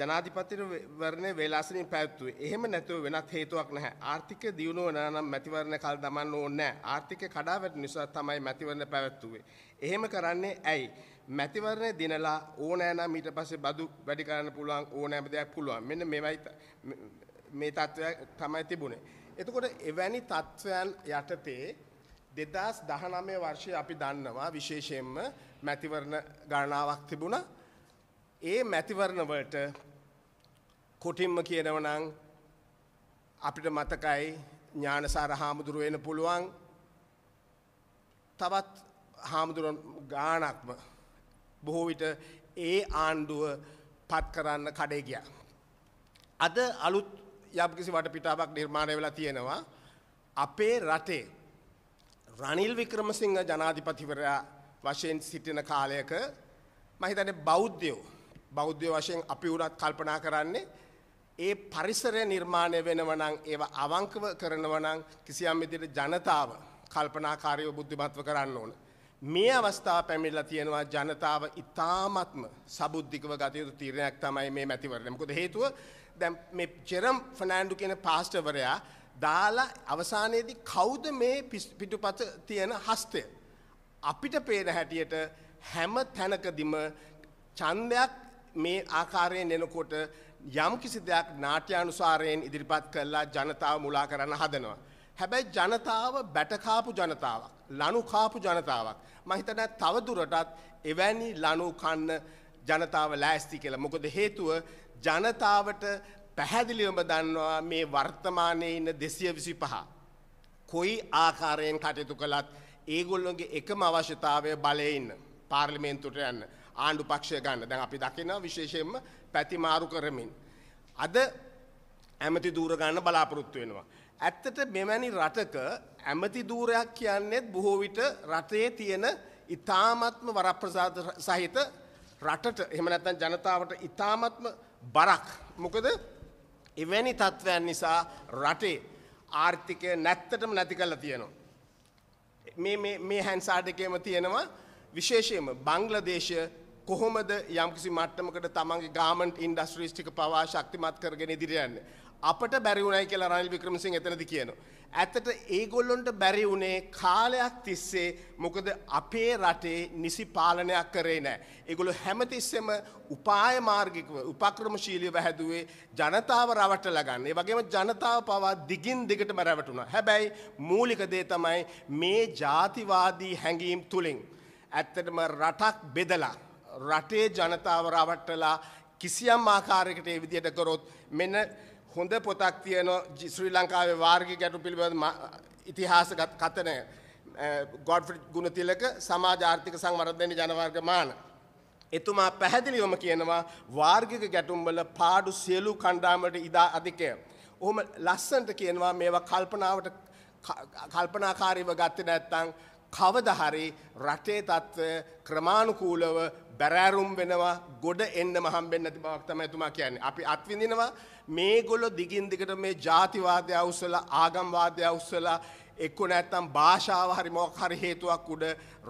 ජනාධිපතිවරණය වේලාසනින් පැවැත්වුවේ. එහෙම නැතුව වෙනත් හේතුවක් නැහැ. ආර්ථික දියුණුව නම් මැතිවරණ කල් දමන්න ඕනේ නැහැ. ආර්ථික කඩාවැටෙන නිසා තමයි මැතිවරණ පැවැත්වුවේ. එහෙම කරන්නේ ඇයි? මැතිවරණය දිනලා ඕනෑනම් ඊට පස්සේ බදු වැඩි කරන්න පුළුවන් ඕනෑම දෙයක් පුළුවන්. මෙන්න මේවයි මේ තත්ත්වය තමයි තිබුණේ. එතකොට එවැනි තත්ත්වයන් යටතේ දෙදස් දහනමය වර්ෂය අපි දන්නවා විශේෂයෙන්ම මැතිවරණ ගණනාවක් තිබුණ ඒ මැතිවරණවට කොටින්ම කියනවනං අපිට මතකයි ඥානසාර හාමුදුරුව වෙන පුළුවන් තවත් හාමුදුරුවන් ගානක්ම බොහෝ විට ඒ ආණ්ඩුව පත් කරන්න කඩේ ගියා. අද අලුත් යම්කිසි වටපිටාවක් නිර්මාණය වෙලා තියෙනවා අපේ රටේ රනිල් වික්‍රමසිංහ ජනාධිපතිවරයා වශයෙන් සිටින කාලයක මම හිතන්නේ බෞද්ධයෝ බෞද්ධයෝ වශයෙන් අපි උනත් කල්පනා කරන්නේ ඒ පරිසරය නිර්මාණය වෙනව නම් ඒව අවංකව කරනව නම් කිසියම් විදිහට ජනතාව කල්පනාකාරීව බුද්ධිමත්ව කරන්න ඕන. මේ අවස්ථාව පැමිණලා තියෙනවා ජනතාව ඉතාමත්ම සබුද්ධිකව ගත යුතු තීරණයක් තමයි මේ මැතිවරණ. මොකද හේතුව දැන් මේ ජෙරම් ෆර්නෑන්ඩු කියන පාස්ටර්වරයා දාලා අවසානයේදී කවුද මේ පිටුපත තියෙන හස්තය? අපිට පේන හැටියට හැම තැනකදීම ඡන්දයක් මේ ආකාරයෙන් එනකොට යම් කිසි දෙයක් නාට්‍යානුසාරයෙන් ඉදිරිපත් කරලා ජනතාව මුලා කරන්න හදනවා. හැබැයි ජනතාව බැටකාපු ජනතාවක් ලනුකාපු ජනතාවක් මහිතන තවදුරටත් එවැනි ලනු කන්න ජනතාව ලෑස්ති කියලා මොකද හේතුව ජනතාවට පැහැදිලිවම දන්නවා මේ වර්තමානයේ ඉන්න දෙසිය විසි පහ. කොයි ආකාරයෙන් කටයුතු කළත් ඒගොල්ලොන්ගේ එකම අවශ්‍යතාවය බලයඉන්න පාර්ලිමේන්තුට යන්න ආණ්ඩු පක්ෂය ගන්න දැන් අපි දකින විශේෂයෙන්ම පැතිමාරු කරමින්. අද ඇමති දූරගන්න බලාපොරොත්තු වෙනවා. ඇත්තට මෙවැනි රටක ඇමති දූරයක් කියන්නේත් බොහෝ විට රටේ තියෙන ඊ타මත්ම වරප්‍රසාද සහිත රටට එහෙම නැත්නම් ජනතාවට ඊ타මත්ම බරක් මොකද එවැනි තත්ත්වයන් නිසා රටේ ආර්ථිකය නැත්තටම නැති කරලා තියෙනවා මේ මේ මේ හැන්සාඩ් එකේම තියෙනවා විශේෂයෙන්ම බංග්ලාදේශය කොහොමද යම්කිසි මට්ටමකට තමන්ගේ ගාමන්ට් ඉන්ඩස්ට්‍රීස් ටික පවා ශක්තිමත් කරගෙන ඉදිරියට යන්නේ. අපට බැරි වුණයි කියලා රනිල් වික්‍රමසිංහ එතනදි කියනවා. ඇත්තට ඒගොල්ලොන්ට බැරි වුණේ කාලයක් තිස්සේ මොකද අපේ රටේ නිසි පාලනයක් කරේ නෑ. ඒගොල්ලෝ හැමතිස්සෙම උපාය මාර්ගිකව උපක්‍රමශීලීව හැදුවේ ජනතාව රවටලා ගන්න. ඒ වගේම ජනතාව පවා දිගින් දිගටම රැවටුණා. හැබැයි මූලික දේ තමයි මේ ජාතිවාදී හැඟීම් තුලින් ඇත්තටම රටක් බෙදලා රටේ ජනතාව රවට්ටලා කිසියම් ආකාරයකට ඒ විදිහට කරොත් මෙන්න හොඳ පොතක් තියෙන ශ්‍රී ලංකාවේ වාර්ගික ගැටුම් පිළිබඳ ඉතිහාස කතනය ගොඩ්ෆ්‍රිඩ් ගුණතිලක සමාජ ආර්ථික සංවර්ධන ජනවර්ග මාන එතුමා පැහැදිලිවම කියනවා වාර්ගික ගැටුම්වල පාඩු සියලු කණ්ඩායමට ඉදා අධිකය. ඔහොම ලස්සන්ට කියනවා මේවා කල්පනාවට කල්පනාකාරීව ගත්තේ නැත්නම් කවදහරි රටේ තත්ත්වය ක්‍රමාණුකූලව බැරෑරුම් වෙනවා ගොඩ එන්න මහම්බෙන් නැති බවක් තමයි එතුමා කියන්නේ. අපි අත්විඳිනවා මේගොල්ලෝ දිගින් දිගට මේ ජාතිවාදය අවුස්සලා ආගම්වාදය අවුස්සලා එක්ක නැත්තම් භාෂාව හරි මොකක් හරි හේතුවක් උඩ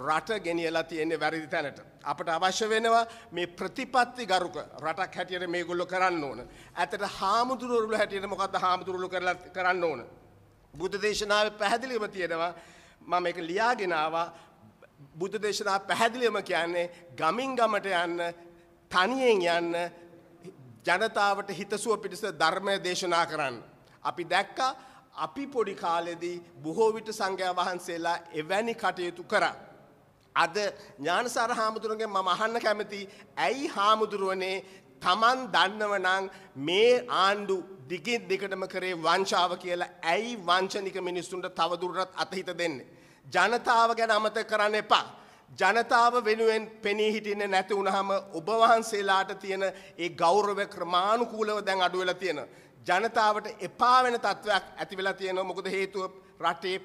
රට ගෙනියලා තියෙන්නේ වැරදි තැනට. අපට අවශ්‍ය වෙනවා මේ ප්‍රතිපත්ති ගරුක රටක් හැටියට මේගොල්ලෝ කරන්න ඕන. ඇතට හාමුදුරුවරු හැටියට මොකද්ද හාමුදුරුවරු කරලා කරන්න ඕන. බුද්ධ දේශනාවේ පැහැදිලිවම තියෙනවා මම එක ලියාගෙන ආවා බුද්ධ දේශනා පැහැදිලිවම කියන්නේ ගමින් ගමට යන්න තනියෙන් යන්න ජනතාවට හිතසුව පිණිස ධර්මය දේශනා කරන්න. අපි දැක්කා අපි පොඩි කාලෙදී බොහෝ විට සංඝයා වහන්සේලා එවැනි කටයුතු කරා. අද ඥානසාර හාමුදුරුවන්ගෙන් මම අහන්න කැමති ඇයි හාමුදුරුවනේ Taman දන්නව නම් මේ ආණ්ඩු දිගින් දිගටම කරේ වංශාව කියලා ඇයි වංචනික මිනිස්සුන්ට තවදුරටත් අතහිත දෙන්නේ. ජනතාව ගැන අමත කරන්න එපා. ජනතාව වෙනුවෙන් පෙනී හිටින්නේ නැති වුණහම ඔබ වහන්සේලාට තියෙන ඒ ගෞරව ක්‍රමානුකූලව දැන් අඩු වෙලා තියෙන. ජනතාවට එපා වෙන තත්වයක් ඇති වෙලා තියෙනවා. මොකද හේතුව රටේ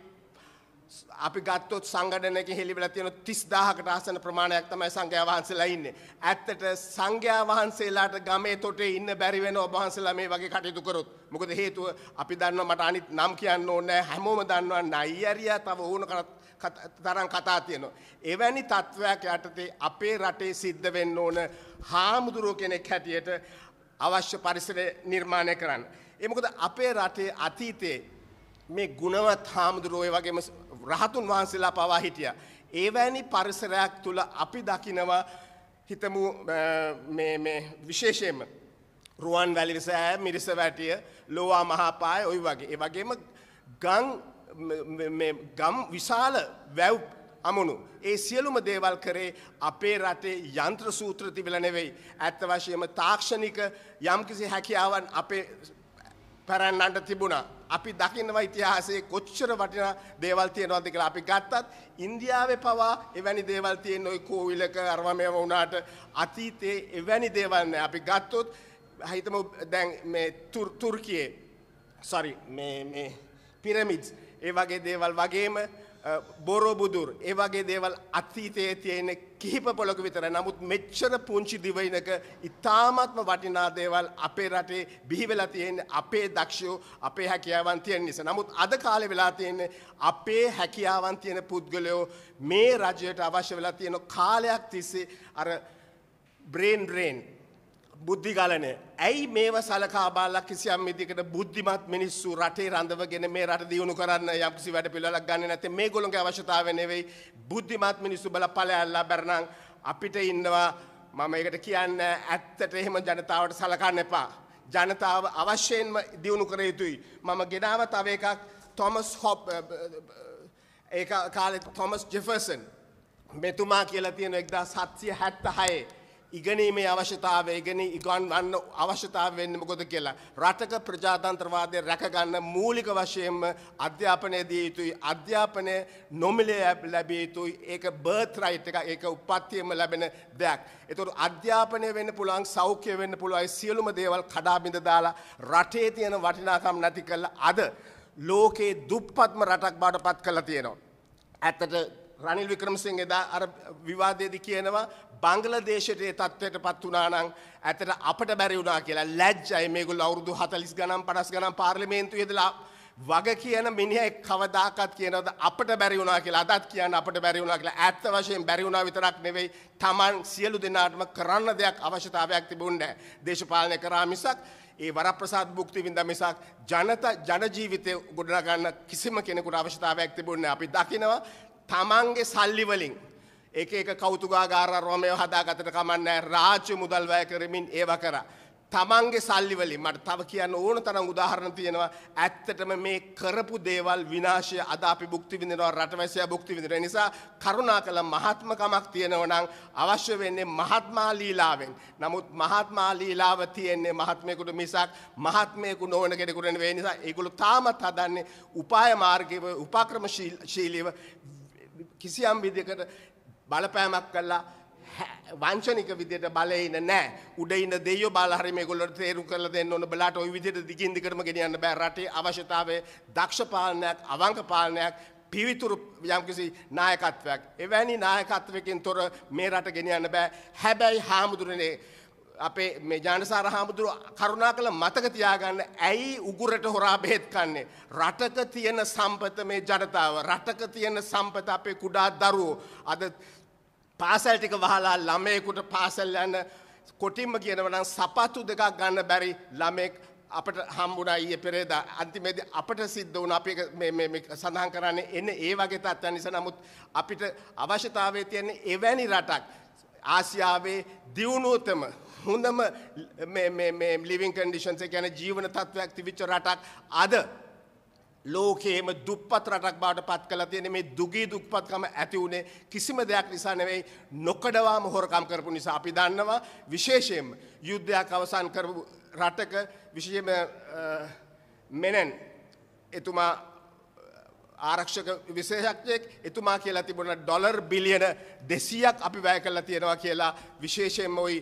අපි ගත්තොත් සංගඩනක හෙළිවෙලා තියෙන 30000කට ආසන ප්‍රමාණයක් තමයි සංඝයා වහන්සේලා ඉන්නේ. ඇත්තට සංඝයා වහන්සේලාට ගමේ තොටේ ඉන්න බැරි වෙන ඔබ වහන්සේලා මේ වගේ කටයුතු කරොත්. මොකද හේතුව අපි දන්නවා මට අනිත් නම් කියන්න ඕනේ හැමෝම දන්නවා නයියරියා තව ඕන තරම් කතා තියෙනවා. එවැනි තත්වයක් යටතේ අපේ රටේ සිද්ධ වෙන්න ඕන හාමුදුරුව කෙනෙක් හැටියට අවශ්‍ය පරිසරය නිර්මාණය කරන්න. ඒ මොකද අපේ රටේ අතීතයේ මේ ගුණවත් හාමුදුරුවෝ වගේම රහතුන් වහන්සේලා පවා හිටියා. ඒවැනි පරිසරයක් තුල අපි දකිනවා හිතමු මේ මේ විශේෂයෙන්ම රුවන් වැලි විසෑ මිරිස වැටිය ලෝවා මහපාය ওই වගේ. ඒ වගේම ගම් මේ ගම් විශාල වැව් අමුණු. ඒ සියලුම දේවල් කරේ අපේ රටේ යන්ත්‍ර සූත්‍ර තිබිලා නෙවෙයි. ඇත්ත වශයෙන්ම තාක්ෂණික යම්කිසි හැකියාවන් අපේ පැරන්නන්ට තිබුණා. අපි දකිනවා ඉතිහාසයේ කොච්චර වටිනා දේවල් තියෙනවද කියලා අපි ගත්තත් ඉන්දියාවේ පවා එවැනි දේවල් තියෙන ওই කෝවිලක අරවා මේවා වුණාට අතීතයේ එවැනි දේවල් නැහැ. අපි ගත්තොත් හිතමු දැන් මේ තුර්කියේ sorry මේ මේ පිරමිඩ්ස් ඒ වගේ දේවල් වගේම බොරෝබුදුර් ඒ වගේ දේවල් අතීතයේ තියෙන කිහිප පොලක විතර නමුත් මෙච්චර පුංචි දිවයිනක ඉතාමත්ම වටිනා දේවල් අපේ රටේ බිහි වෙලා තියෙන අපේ දක්ෂයෝ අපේ හැකියාවන් තියෙන නිසා නමුත් අද කාලේ වෙලා තියෙන්නේ අපේ හැකියාවන් තියෙන පුද්ගලයෝ මේ රජයට අවශ්‍ය වෙලා තියෙන කාලයක් තිස්සේ අර බ්‍රේන් බ්‍රේන් බුද්ධි ගලන. ඇයි මේව සලකා බාලා කිසියම් විදිහකට බුද්ධිමත් මිනිස්සු රටේ රඳවගෙන මේ රට දියුණු කරන්න යම්කිසි වැඩ පිළිවෙලක් ගන්න නැත්තේ මේගොල්ලෝගේ අවශ්‍යතාවය නෙවෙයි බුද්ධිමත් මිනිස්සු බල ඵලයල්ලා බැරනම් අපිට ඉන්නවා මම ඒකට කියන්න ඇත්තට එහෙම ජනතාවට සලකන්න එපා. ජනතාව අවශ්‍යයෙන්ම දියුණු කර යුතුයි. මම ගෙනාව තව එකක් තොමස් හොප් ඒ කාලේ තොමස් ජෙෆර්සන් මෙතුමා කියලා තියෙන 1776 ඉගෙනීමේ අවශ්‍යතාවය ඉගෙන ඉගන්වන්න අවශ්‍යතාව වෙන්නේ මොකද කියලා රටක ප්‍රජාතන්ත්‍රවාදය රැකගන්න මූලික වශයෙන්ම අධ්‍යාපනය දිය යුතුයි අධ්‍යාපනය නොමිලේ ලැබිය යුතුයි ඒක බර්ත් රයිට් එක ඒක උප්පත්තියෙම ලැබෙන දෙයක්. ඒතකොට අධ්‍යාපනය වෙන්න පුළුවන් සෞඛ්‍ය වෙන්න පුළුවන් සියලුම දේවල් කඩා බිඳ දාලා රටේ තියෙන වටිනාකම් නැති කරලා අද ලෝකේ දුප්පත්ම රටක් බවට පත් කරලා තියෙනවා. ඇත්තට රනිල් වික්‍රමසිංහ එදා අර විවාදයේදී කියනවා බංග්ලාදේශයට ඒ තත්ත්වයටපත් වුණා නම් ඇතට අපට බැරි වුණා කියලා ලැජ්ජයි මේගොල්ලෝ අවුරුදු 40 ගණන් 50 ගණන් පාර්ලිමේන්තුවේ ඉඳලා වග කියන මිනිහෙක් කවදාකත් කියනවද අපට බැරි වුණා කියලා අදත් කියන්න අපට බැරි වුණා කියලා ඇත්ත වශයෙන් බැරි වුණා විතරක් නෙවෙයි Taman සියලු දෙනාටම කරන්න දෙයක් අවශ්‍යතාවයක් තිබුණේ දේශපාලනය කරා මිසක් ඒ වරප්‍රසාද භුක්ති විඳ මිසක් ජනත ජන ජීවිතය ගොඩනගන්න කිසිම කෙනෙකුට අවශ්‍යතාවයක් තිබුණේ අපි දකිනවා තමන්ගේ සල්ලි වලින් එක එක කෞතුකාගාර රෝමය හදාගතට කමන්න රාජ්‍ය මුදල් වැය කරමින් ඒව කරා. තමන්ගේ සල්ලිවලින් මට තව කියන්න ඕන තරම් උදාහරණ තියෙනවා ඇත්තටම මේ කරපු දේවල් විනාශය අද අපි භුක්ති විඳිනවා රටවැසියා භුක්ති විඳින නිසා කරුණා කළ මහත්මකමක් තියෙනවා නම් අවශ්‍ය වෙන්නේ මහත්මා ලීලාවෙන් නමුත් මහත්මා ලීලාව තියෙන්නේ මහත්මයෙකුට මිසක් මහත්මයෙකු නොවන කෙනෙකුට නෙවෙයි නිසා ඒගොල්ලෝ තාමත් හදන්නේ උපාය මාර්ගයේ උපක්‍රමශීලීව කිසියම් විදිකට බලපෑමක් කල්ලා වංචනික විදියට බලයින නෑ උඩයින දෙයෝ බාලහරි මේගොල්ලොට තේරු කරලා දෙන්න ඕන බලාට ওই විදියට දිගින් දිගටම ගෙනියන්න බෑ රටේ අවශ්‍යතාවය දක්ෂ පාලනයක් අවංක පාලනයක් පිවිතුරු යම්කිසි නායකත්වයක් එවැනි නායකත්වයකින් තොර මේ රට ගෙනියන්න බෑ හැබැයි හාමුදුරනේ අපේ මේ ජානසාර හාමුදුරුව කරුණා කළ මතක තියාගන්න ඇයි උගුරට හොරා බෙහෙත් කන්නේ රටක තියෙන සම්පත මේ ජනතාව රටක තියෙන සම්පත අපේ කුඩා දරුවෝ අද පාසල් ටික වහලා ළමයෙකුට පාසල් යන කොටින්ම කියනවා නම් සපත්තු දෙකක් ගන්න බැරි ළමෙක් අපට හම්බුණා ඊයේ පෙරේදා අන්තිමේදී අපට සිද්ධ වුණා අපි මේ මේ සඳහන් කරන්නේ එන්නේ ඒ වගේ තත්ත්වයන් නිසා නමුත් අපිට අවශ්‍යතාවය තියෙන්නේ එවැනි රටක් ආසියාවේ දියුණුවතම හොඳම ලිවිං කඩිෂන්ස ගැන ජීවන තත්ත්වයක් තිවිච්ච රටක් අද ලෝකයේම දුප්පත් රටක් බාට පත් කලා තියෙන මේ දුගී දුක්පත්කම ඇති වුණේ කිසිම දෙයක් නිසා නෙවෙයි නොකඩවාම හොරකම් කරපු නිසා අපි දන්නවා විශේෂයෙන් යුද්ධයක් අවසන් කරපු රටක විශේෂයෙන්ම මෙනන් එතුමා ආරක්ෂක විශේෂඥයෙක් එතුමා කියලා තිබුණ ඩොලර් බිලියන 200ක් අපි වැය කරලා තියෙනවා කියලා විශේෂයෙන්ම ওই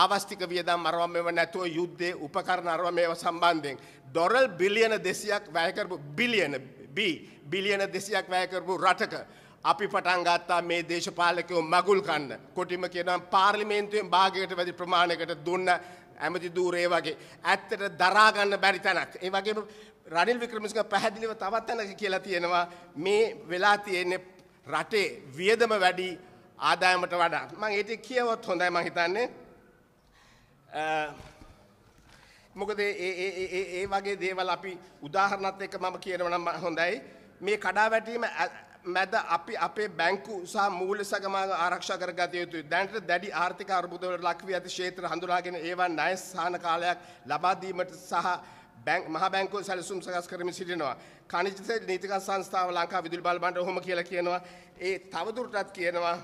ආවස්තික වියදම් අරවම මේව නැතුව යුද්ධයේ උපකරණ අරවම මේව සම්බන්ධයෙන් ඩොලර් බිලියන 200ක් වැය කරපු බිලියන B බිලියන 200ක් වැය කරපු රටක අපි පටන් ගත්තා මේ දේශපාලකයෝ මගුල් කන්න. කොටිම කියනවා පාර්ලිමේන්තුවෙන් භාගයකට වැඩි ප්‍රමාණයකට දුන්න ඇමති දූරේ වගේ ඇත්තට දරාගන්න බැරි තැනක්. ඒ වගේම රනිල් වික්‍රමසිංහ පැහැදිලිව තවත් තැනක කියලා තියෙනවා මේ වෙලා තියෙන්නේ රටේ වියදම වැඩි ආදායමට වඩා. මම ඒක කියවොත් හොඳයි මම හිතන්නේ. මොකද ඒ වගේ දේවල් අපි උදාහරණත් එක්ක මම කියනවා නම් හොඳයි. මේ කඩාවැටීම මැද අපි අපේ බැංකු සහ මූල්‍ය සගමා ආරක්ෂා කරගත යුතුයි. දැනට දැඩි ආර්ථික අර්බුදවලට ලක්වී ඇති ක්ෂේත්‍ර හඳුනාගෙන ඒවා ණය සහන කාලයක් ලබා දීමට සහ බැංක් මහ බැංකුව සැලසුම් සකස් කරමින් සිටිනවා. කනිජ නීතිගත් සංස්ථාව ලංකා විදුලි බල බණ්ඩ ඔහොම කියලා කියනවා. ඒ තවදුරටත් කියනවා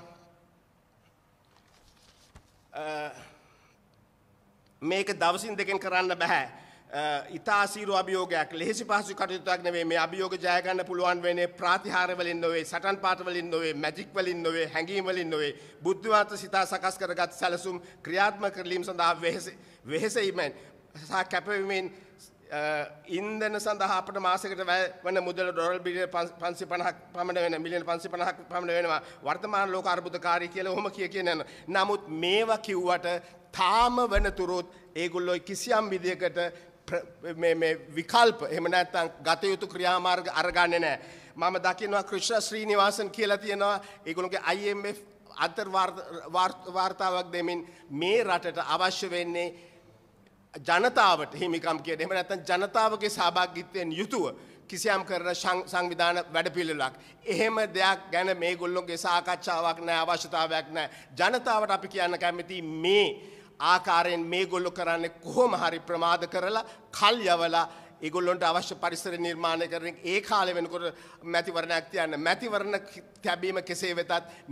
මේක දවසින් දෙකෙන් කරන්න බෑ. ඉතා සීරු අභියෝගයක් ලෙහෙසි පහසු කටයුතුක් නෙවේ මේ අභියෝග ජයගන්න පුළුවන් වෙන්නේ ප්‍රාතිහාරවලින් නොවේ සටන් පාටවලින් නොවේ මැජික් වලින් නොවේ හැඟීම්වලින් නොවේ බුද්ධිවන්ත සිතා සකස් කරගත් සැලසුම් ක්‍රියාත්මක කිරීම සඳහා වෙහෙසීමෙන් සහ කැපවීමෙන් ඉන්දන සඳහා අපට මාසකට වන මුදල ඩොරල් බිලියන 550ක් පමණ වෙන මිලියන 550ක් පමණ වෙනවා වර්තමාන ලෝක අර්බුදකාරී කියලා ඔහොම කිය කියන නමුත් මේවා කිව්වට තාම වෙනතුරුත් ඒගොල්ලෝ කිසියම් විදියකට විකල්ප එහෙම නැත්නම් ගත යුතු ක්‍රියාමාර්ග අරගන්නේ නැහැ. මම දකිනවා කෘෂ්ණ ශ්‍රීනිවාසන් කියලා තියෙනවා ඒගොල්ලෝගේ IMF අන්තර්වාර්තාවක් දෙමින් මේ රටට අවශ්‍ය වෙන්නේ ජනතාවට හිමිකම් කියන එහෙම නැත්නම් ජනතාවගේ සහභාගීත්වයෙන් යුතුව කිසියම් කරන සංවිධාන වැඩපිළිවෙලක්. එහෙම දෙයක් ගැන මේගොල්ලොන්ගේ සාකච්ඡාවක් නැහැ අවශ්‍යතාවයක් නැහැ. ජනතාවට අපි කියන්න කැමති මේ ආකාරයෙන් මේගොල්ලෝ කරන්නේ කොහොම හරි ප්‍රමාද කරලා කල් යවලා ඉගොල්ලොන්ට අවශ්‍ය පරිසර නිර්මාණය කරන ඒ කාලෙ වෙනකොට මැතිවරණයක් තියන්න මැතිවරණ තැබීම කෙසේ වෙතත්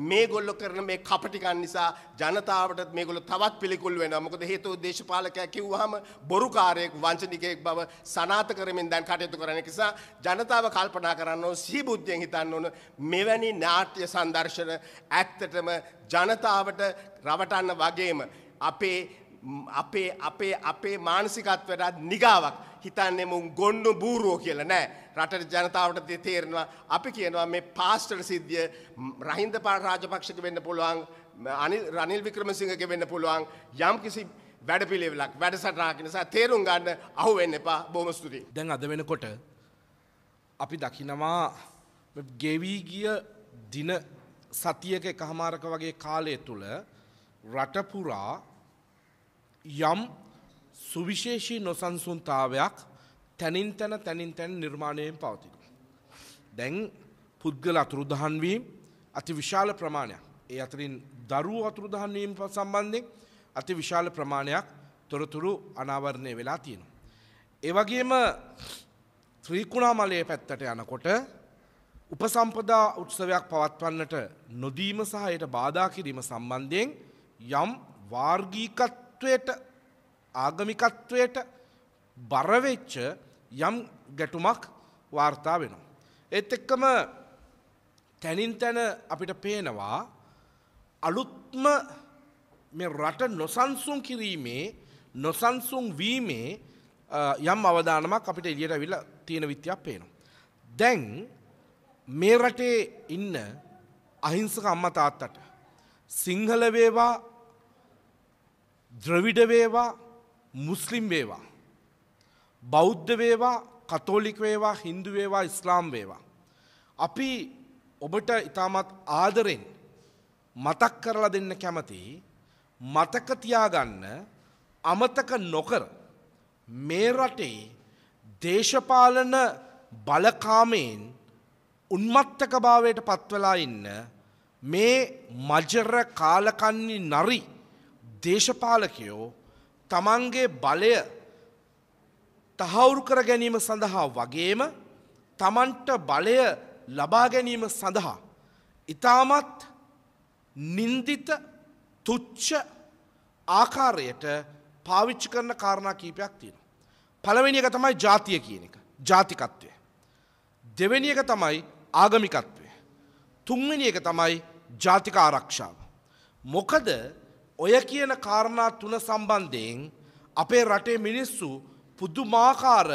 මේ ගොල්ල කරන මේ කපටිකන් නිසා ජනතාවට මේගොල තවත් පිළිකුල් වෙන මොකද හේතු දේශපාලකයක් කිව්වාම බොරුකාරයෙක් වංචනිකයෙක් බව සනාත කරමින් දැන් කටයුතු කරන නිසා ජනතාව කල්පනා කරන්න ඕන සීබුද්ධියෙන් හිතන්න ඕන මෙවැනි නාට්‍ය සංදර්ශන ඇත්තටම ජනතාවට රවටන්න වගේම අපේ අපේ අපේ අපේ මානසිකත්වයටත් නිගාවක් හිතන්නේ මුන් ගොන්නු බූරුවෝ කියලා නෑ. රටට ජනතාවට තේරෙනවා අපි කියනවා මේ පාස්ටර් සිද්ධිය රහින්ද රාජපක්ෂක වෙන්න පුළුවන් රනිල් වික්‍රමසිංහක වෙන්න පුළුවන් යම් කිසි වැඩපිළිවෙලක් වැඩසටහනක් නිසා තේරුම් ගන්න අහු වෙන්න එපා. බොහොම ස්තුතියි. දැන් අද වෙනකොට අපි දකිනවා ගෙවී ගිය දින සතියක එකහමාරක වගේ කාලය තුළ රටපුරා යම් සුවිශේෂී නොසන්සුන්තාවයක් තැනින් තැන තැනින් තැන් නිර්මාණයෙන් පවතින. දැන් පුද්ගල අතුරුදහන් වීම අති විශාල ප්‍රමාණයක්. ඒ අතරින් දරුවෝ අතුරුදහන් වීම සම්බන්ධයෙන් අති විශාල ප්‍රමාණයක් තොරතුරු අනාවරණය වෙලා තියෙනවා. ඒ වගේම ත්‍රිකුණාමලයේ පැත්තට යනකොට උපසම්පදා උත්සවයක් පවත්වන්නට නොදීම සහ එයට බාධා කිරීම සම්බන්ධයෙන් යම් වාර්ගිකත්වයට ආගමිකත්වයට බරවෙච්ච යම් ගැටුමක් වාර්තා වෙනවා. ඒත් එක්කම තැනින් තැන අපිට පේනවා අලුත්ම රට නොසන්සුන් කිරීමේ නොසන්සුන් වීමේ යම් අවධානමක් අපිට එලියට විල තියෙන විත්‍යයක් පේනවා. දැන් මේ රටේ ඉන්න අහිංසක අම්ම තාත්තට සිංහල වේවා ද්‍රවිඩ වේවා මුස්ලිම් වේවා. බෞද්ධ වේවා කතෝලික වේවා හින්දු වේවා ඉස්ලාම් වේවා. අපි ඔබට ඉතාමත් ආදරෙන් මතක් කරලා දෙන්න කැමති මතක තියාගන්න අමතක නොකර මේ රටේ දේශපාලන බලකාමයෙන් උන්මත්තකභාවයට පත්වලා ඉන්න මේ මජර කාලකන්නේ නරි දේශපාලකයෝ තමන්ගේ බලය තහවුරු කර ගැනීම සඳහා වගේම තමන්ට බලය ලබා ගැනීම සඳහා ඉතාමත් නින්දිත තුච්ච ආකාරයට පාවිච්චි කරන කාරණා කීපයක් තියෙනවා. පළවෙනි එක තමයි ජාතිය කියන එක ජාතිකත්වය. දෙවෙනි එක තමයි ආගමිකත්වය. තුන්වෙනි එක තමයි ජාතික ආරක්ෂාව. මොකද ඔය කියන කාරණා තුන සම්බන්ධයෙන් අපේ රටේ මිනිස්සු පුදුමාකාර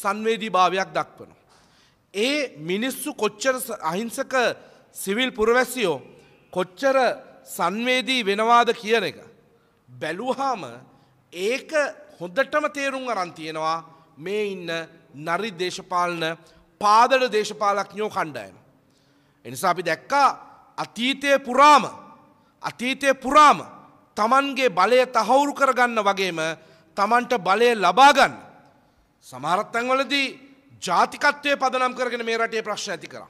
සංවේදී භාවයක් දක්වනවා. ඒ මිනිස්සු කොච්චර අහිංසක සිවිල් පුරවැසියෝ කොච්චර සංවේදී වෙනවාද කියන එක. බැලුහාම ඒක හොඳටම තේරුම් අරන් තියෙනවා මේ ඉන්න නරි දේශපාලන පාදඩ දේශපාලක්ඥෝ කණ්ඩායම. එනිසා අපි දැක්කා අතීතය පුරාම අතීතය පුරාම තමන්ගේ බලය තහවුරු කරගන්න වගේම තමන්ට බලය ලබාගන්න. සමහරත්තැන්වලදී ජාතිකත්වය පදනම් කරගෙන මේ රටේ ප්‍රශ්න ඇති කරා.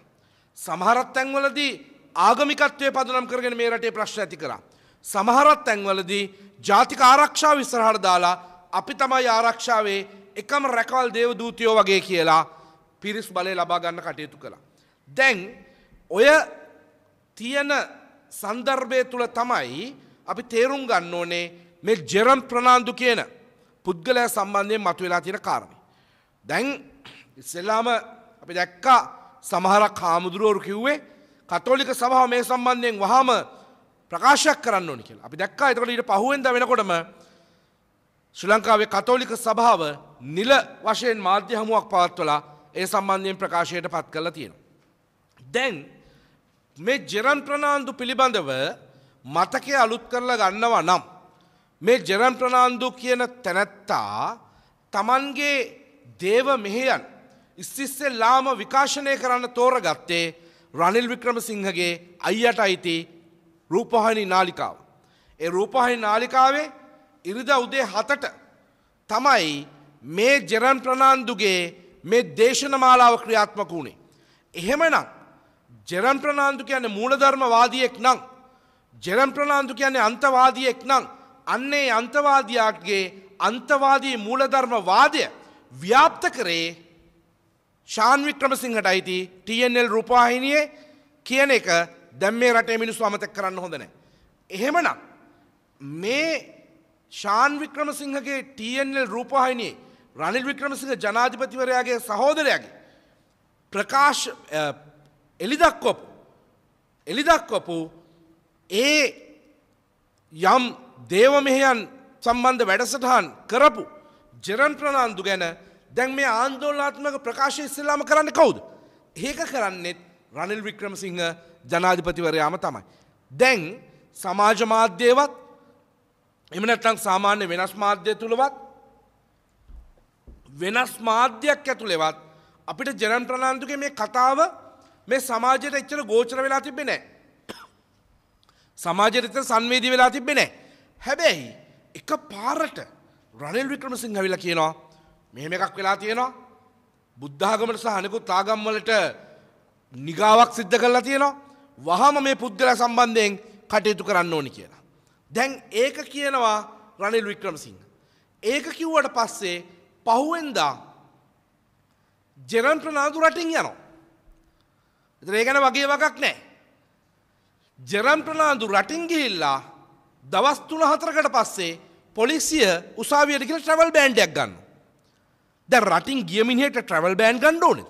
සමහරත් තැන්වලදී ආගමිකත්වය පදනම් කරගෙන මේ රටේ ප්‍රශ්න ඇති කරා. සමහරත් තැන්වලදී ජාතික ආරක්ෂාව විස්සරහට දාලා අපි තමයි ආරක්ෂාවේ එකම රැකවල් දේව දූතියෝ වගේ කියලා පිරිස් බලය ලබා ගන්න කටයුතු කළා. දැන් ඔය තියෙන සන්දර්භය තුළ තමයි අපි තේරුම් ගන්න ඕනේ මේ ජෙරම් ප්‍රනාන්දු කියන පුද්ගලය සම්බන්ධයෙන් මතු වෙලා තියෙන කාරණ. දැන් ඉස්සෙල්ලාම අපි දැක්කා සමහරක් හාමුදුරුවරු කිව්වේ කතෝලික සභාව මේ සම්බන්ධයෙන් වහම ප්‍රකාශයක් කරන්න ඕනි කියලා. අපි දැක්කා එතකොට ඊට පහුවෙන්ද වෙනකොටම ශ්‍රී ලංකාවේ කතෝලික සභාව නිල වශයෙන් මාධ්‍ය හමුවක් පවත්වලා ඒ සම්බන්ධයෙන් ප්‍රකාශයට පත් කරලා තියෙනවා. දැන් මේ ජෙරන් ප්‍රනාන්දු පිළිබඳව මතකය අලුත් කරලා ගන්නවා නම් මේ ජරම් ප්‍රනාන්දු කියන තැනැත්තා තමන්ගේ දේව මෙහෙයන් ඉස්සිස්සෙල්ලාම විකාශනය කරන්න තෝර ගත්තේ රනිල් වික්‍රමසිංහගේ අයියට අයිති රූපහනි නාලිකාව. ඒ රූපහනි නාලිකාවේ ඉරිද උදේ හතට තමයි මේ ජෙරන් ප්‍රනාන්දුගේ මේ දේශනමාලාව ක්‍රියාත්මක වුණේ. එහෙමනම් ජෙරන් ප්‍රනාන්දු කියන්නේ මූලධර්මවාදියෙක් නම් ජනම්ප්‍රනාන්දු කියන්නේ අන්තවාදියෙක් නම් අන්නේ අන්තවාදයාගේ අන්තවාදී මූලධර්ම වාදය ව්‍යාප්ත කරේ ශාන් වික්‍රමසිංහට අයිති TNL රූපවාහිනියේ කියන එක දැන් මේ රටේ මිනිස්සු අමතක කරන්න හොඳ නැහැ. එහෙමනම් මේ ශාන් වික්‍රමසිංහගේ TNL රූපවාහිනියේ රනිල් වික්‍රමසිංහ ජනාධිපතිවරයාගේ සහෝදරයාගේ ප්‍රකාශ එලිදක්වපු එලිදක්වපු ඒ යම් දේවමෙහයන් සම්බන්ධ වැඩසටහන් කරපු ජෙරන් ප්‍රනාන්දු ගැන දැන් මේ ආන්දෝලාත්මක ප්‍රකාශය ඉස්සල්ලාම කරන්න කවුද. ඒක කරන්නෙත් රනිල් වික්‍රමසිංහ ජනාධිපතිවරයාම තමයි. දැන් සමාජ මාධ්‍යයවත් එමනැත්තං සාමාන්‍ය වෙනස් මාධ්‍ය තුළවත් වෙනස් මාධ්‍යයක් ඇතුළෙවත් අපිට ජනන් ප්‍රනාන්තුගේ මේ කතාව මේ සමාජයට එච්චර ගෝචර වෙලා තිබෙනෑ. සමාජරිත සංවේදී වෙලා තිබෙන හැබැයි එක පාරට රනිල් වික්‍රමසිංහ විල කියනවා මෙහෙම එකක් වෙලා තියෙනවා බුද්ධාගමට සහ අනෙකුත් ආගම්වලට නිගාවක් සිද්ධ කරලා තියෙනවා වහම මේ පුද්ගලයා සම්බන්ධයෙන් කටයුතු කරන්න ඕනි කියලා. දැන් ඒක කියනවා රනිල් වික්‍රමසිංහ. ඒක කිව්වට පස්සේ පහුවෙන්දා ජෙරන් ප්‍රනාන්දු රටින් යනවා. ඒතර ඒ ගැන වගේ වගක් නැහැ. ජෙරම් ප්‍රනාාන්දු රටින් ගිහිල්ලා දවස් තුන හතරකට පස්සේ පොලිසිය උසාවියට කියලා ට්‍රවල් බෑන්ඩයක් ගන්න. දැන් රටින් ගියමිනිහට ට්‍රවල් බෑන් ගන්න ඕනේ.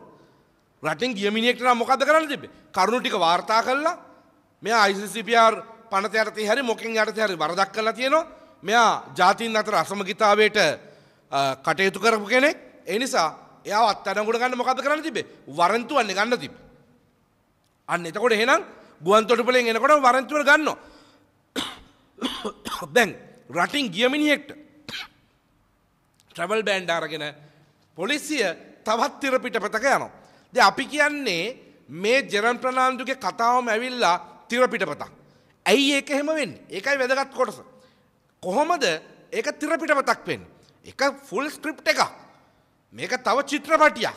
රටින් ගියමිනිහෙක්ට නම් මොකද කරන්න තිබේ? කරුණු ටික වාර්තා කළා. මෙයා ICCPR පනත යටතේ හැරි මොකෙන් යටතේ හැරි වරදක් කළා තියෙනවා. මෙයා ජාතීන් අතර අසමගිතාවයට කටයුතු කරපු කෙනෙක්. ඒ නිසා එයාව අත්අඩංගුවට ගන්න මොකද කරන්න තිබේ? වරන්තුවන්නේ ගන්න තිබේ. අන්න එතකොට එහෙනම් ගුවන් තොටුපලෙන් එනකොට වරන්තුවර ගන්නවා දැන් රටින් ගියමිනිෙක්ට ට්‍රවල් බෑන්් අරගෙන පොලිසිය තවත් තිර පිටපතක යනවා. ද අපි කියන්නේ මේ ජෙරම් ප්‍රනාාන්දුගේ කතාවම ඇවිල්ලා තිර පිටපතක්. ඇයි ඒක එහෙම වෙන්න ඒකයි වැදගත් කොටස. කොහොමද ඒක තිර පිටපතක් වෙන්. එක ෆුල් ස්ක්‍රිප් එක මේක තව චිත්‍රපටියක්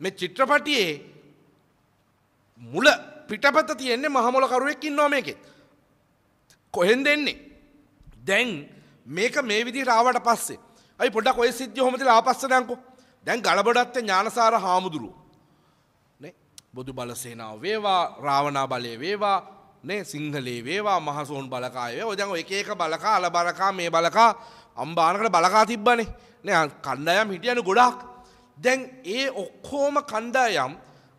මේ චිත්‍රපටියේ මුල පිටපත තියෙන්නේ මහමොලකරුවෙක් ඉන්නවා මේකෙත්. කොහෙන් දෙන්නේ. දැන් මේක මේ විදි රාවට පස්සේ අයි පොඩක් ඔය සිද්ධ හොමතිල ආපස්ස දැංකු දැන් ගලබඩත්ත ඥානසාර හාමුදුරුව. බොදු බලසේනාව වේවා රාවනා බලය වේවා නේ සිංහලේ වේවා මහසෝන් බලකාය ඔදන් එක එක බලකා අල බලකා මේ බලකා අම්බානකට බලකා තිබ්බනේ නේ කණ්ඩයම් හිටියන ගොඩක් දැන් ඒ ඔක්කෝම කණ්ඩායම්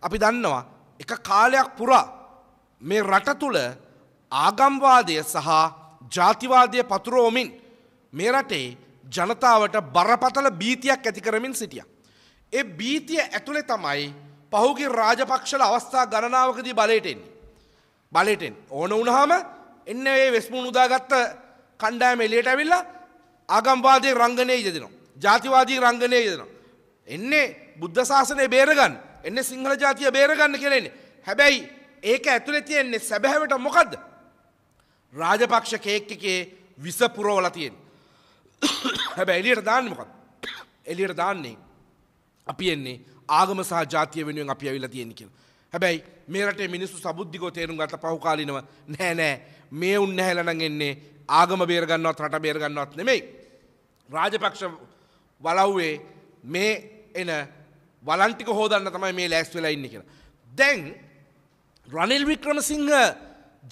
අපි දන්නවා එක කාලයක් පුරා මේ රට තුළ ආගම්වාදය සහ ජාතිවාදය පතුරෝමින් මේ රටේ ජනතාවට බරපතල බීතියක් ඇති කරමින් සිටිය. ඒ බීතිය ඇතුළේ තමයි පහුගේ රාජපක්ෂල අවස්ථා ගණනාවකදී බලයටෙන්නේ. බලටෙන් ඕන උනහම එන්න ඒ වෙස්මුණ උදාගත්ත කණ්ඩෑම එලියට ඇවිල්ලා ආගම්වාදය රංගනය යදනවා. ජාතිවාදී රංගනය යදනවා. එන්නේ බුද්ධ ශාසනය බේරගන්න එන්න සිංහල ජාතිය බේරගන්න කෙනෙන්නේ. හැබැයි ඒක ඇතුළේ තියෙන්නේ සැබෑවට මොකද්ද? රාජපක්ෂ කේක් එකේ විස පුරවලා තියෙන. හැබැයි එළියට දාන්නේ මොකක්ද? එළියට දාන්නේ අපි එන්නේ ආගම සහ ජාතිය වෙනුවෙන් අපි ඇවිල්ලා තියෙන්නේ කියලා. හැබැයි මේ රටේ මිනිස්සු සබුද්ධිකව තේරුම් ගත්ත පහුකාලිනව නෑ නෑ මේ උන් නැහැලා නම් එන්නේ ආගම බේරගන්නවත් රට බේරගන්නවත් නෙමෙයි. රාජපක්ෂ වලව්වේ මේ එන වලන්ටික හෝදන්න තමයි මේ ලෑස් වෙලා ඉන්න කියලා. දැන් රනිල් වික්‍රමසිංහ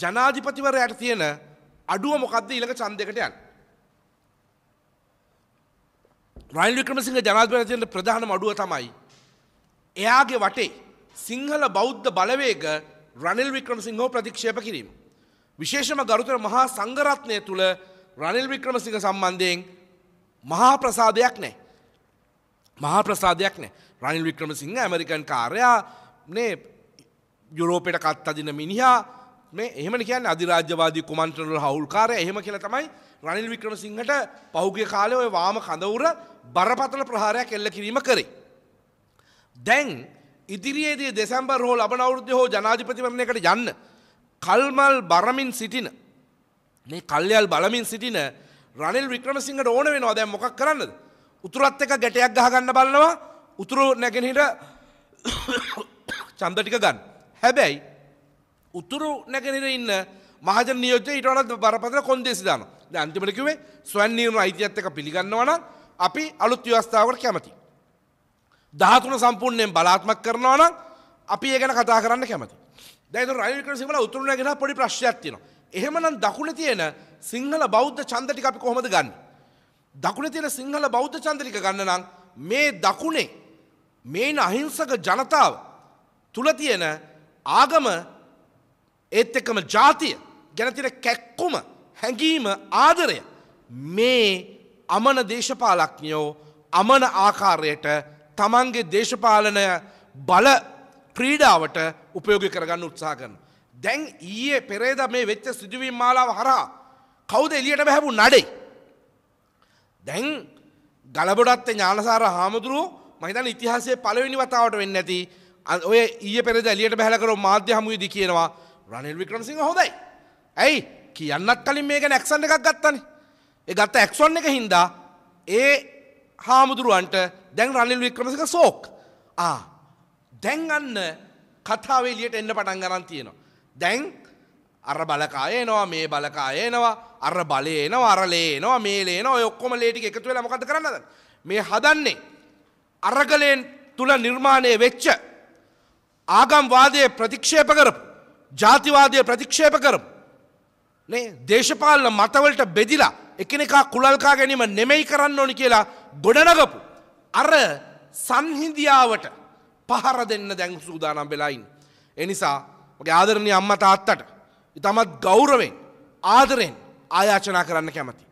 ජනාධිපතිවරයට තියෙන අඩුව මොකක්ද ඊළඟ ඡන්දයකට යන්න. රනිල් වික්‍රමසිංහ ජනාධිපතිවරයට තියෙන ප්‍රධානම අඩුව තමයි එයාගේ වටේ සිංහල බෞද්ධ බලවේග රනිල් වික්‍රමසිංහව ප්‍රතික්ෂේප කිරීම. විශේෂම ගරුතර මහා සංඝරත්නය තුල රනිල් වික්‍රමසිංහ සම්බන්ධයෙන් මහා ප්‍රසාදයක් නැහැ. මහා ප්‍රසාදයක් නැහැ. රනිල් වික්‍රමසිංහ ඇමරිකන් කාරයා මේ යුරෝපයට කත් අදින මිනිහා මේ එහෙම කියන්න අධිරාජ්‍යවාදී කොමන්ටනල් හවුල්කාර එහෙම කියලා තමයි රනිල් වික්‍රමසිංහට පහුගේ කාලේ ඔය වාම කඳවුර බරපතල ප්‍රහාරයක් එල්ල කිරීම කරේ. දැන් ඉදිරියේදී දෙසැම්බර් හෝ ලබන අවුරුද්දේ හෝ ජනාධිපතිවරණයකට යන්න කල්මල් බරමින් සිටින මේ කල්යල් බලමින් සිටින රනිල් වික්‍රමසිංහට ඕන වෙනවා දැන් මොකක් කරන්නද? උතුරත් එක්ක ගැටයක් ගහ ගන්න බලනවා උතුරු නැගෙනහිට චන්ද ටික ගන්න. හැබැයි උතුරු නැගෙනහිර ඉන්න මහජන නියෝජ්‍ය ඊට වඩා බරපතල කොන්දේසි දානවා. දැන් අන්තිමට කිව්වේ ස්වයං නිර්මාණ අයිතියත් එක්ක පිළිගන්නවා නම් අපි අලුත් ව්‍යවස්ථාවකට කැමතියි. 13 සම්පූර්ණයෙන් බලාත්මක කරනවා නම් අපි ඒ ගැන කතා කරන්න කැමතියි. දැන් ඒක රනිල් වික්‍රමසිංහලා උතුරු නැගෙනහිර පොඩි ප්‍රශ්නයක් තියෙනවා. එහෙමනම් දකුණේ තියෙන සිංහල බෞද්ධ ඡන්ද ටික අපි කොහොමද ගන්නේ? දකුණේ තියෙන සිංහල බෞද්ධ ඡන්ද ටික ගන්න නම් මේ දකුණේ මේන අහිංසක ජනතාව තුළ තියෙන ආගම ඒත් එක්කම ජාතිය ගැනතින කැක්කුම හැඟීම ආදරය මේ අමන දේශපාලක්ඥෝ අමන ආකාරයට තමන්ගේ දේශපාලනය බල ක්‍රීඩාවට උපයෝගි කරගන්න උත්සා කරන. දැන් ඊයේ පෙරේද මේ වෙච්ච සිදුවීම් මාලාව හරා කවුද එලියට බැහැපු නඩේ. දැන් ගලබොඩත්තේ ඥානසාර හාමුදුරුවෝ මහිතන ඉතිහාසේ පලවෙනි වතාවට වෙන්න ඇති ඔය ඊය පෙරද එලියට බැහලකර මාධ්‍ය හමුවේදී කියනවා රනිල් වික්‍රමසිංහ හොඳයි. ඇයි කියන්නත් කලින් මේක නැක්සන් එකක් ගත්තනේ. ඒ ගත්ත ඇක්සොන් එක හින්දා ඒ හාමුදුරුවන්ට දැන් රනිල් වික්‍රමසිංහ සෝක්. ආ දැන් අන්න කතාව එලියට එන්න පටන් ගන්න තියෙනවා. දැන් අර බලකාය එනවා මේ බලකාය එනවා අර බලේ එනවා අර ලේ එනවා මේ ලේ එනවා ඔය ඔක්කොම ලේ ටික එකතු වෙලා මොකද කරන්නද? මේ හදන්නේ අරගලයෙන් තුළ නිර්මාණය වෙච්ච ආගම්වාදය ප්‍රතික්ෂේප කරපු ජාතිවාදය ප්‍රතික්ෂේප කරපු නේ දේශපාලන මතවලට බෙදිලා එකනෙකා කුලල්කා ගැනීම නෙමෙයි කරන්න ඕනි කියලා ගොඩනගපු අර සංහින්දියාවට පහර දෙන්න දැන් සූදානම් වෙලායින්. එනිසා මගේ ආදරණය අම්ම තාත්තට ඉතමත් ගෞරවෙන් ආදරෙන් ආයාචනා කරන්න කැමති.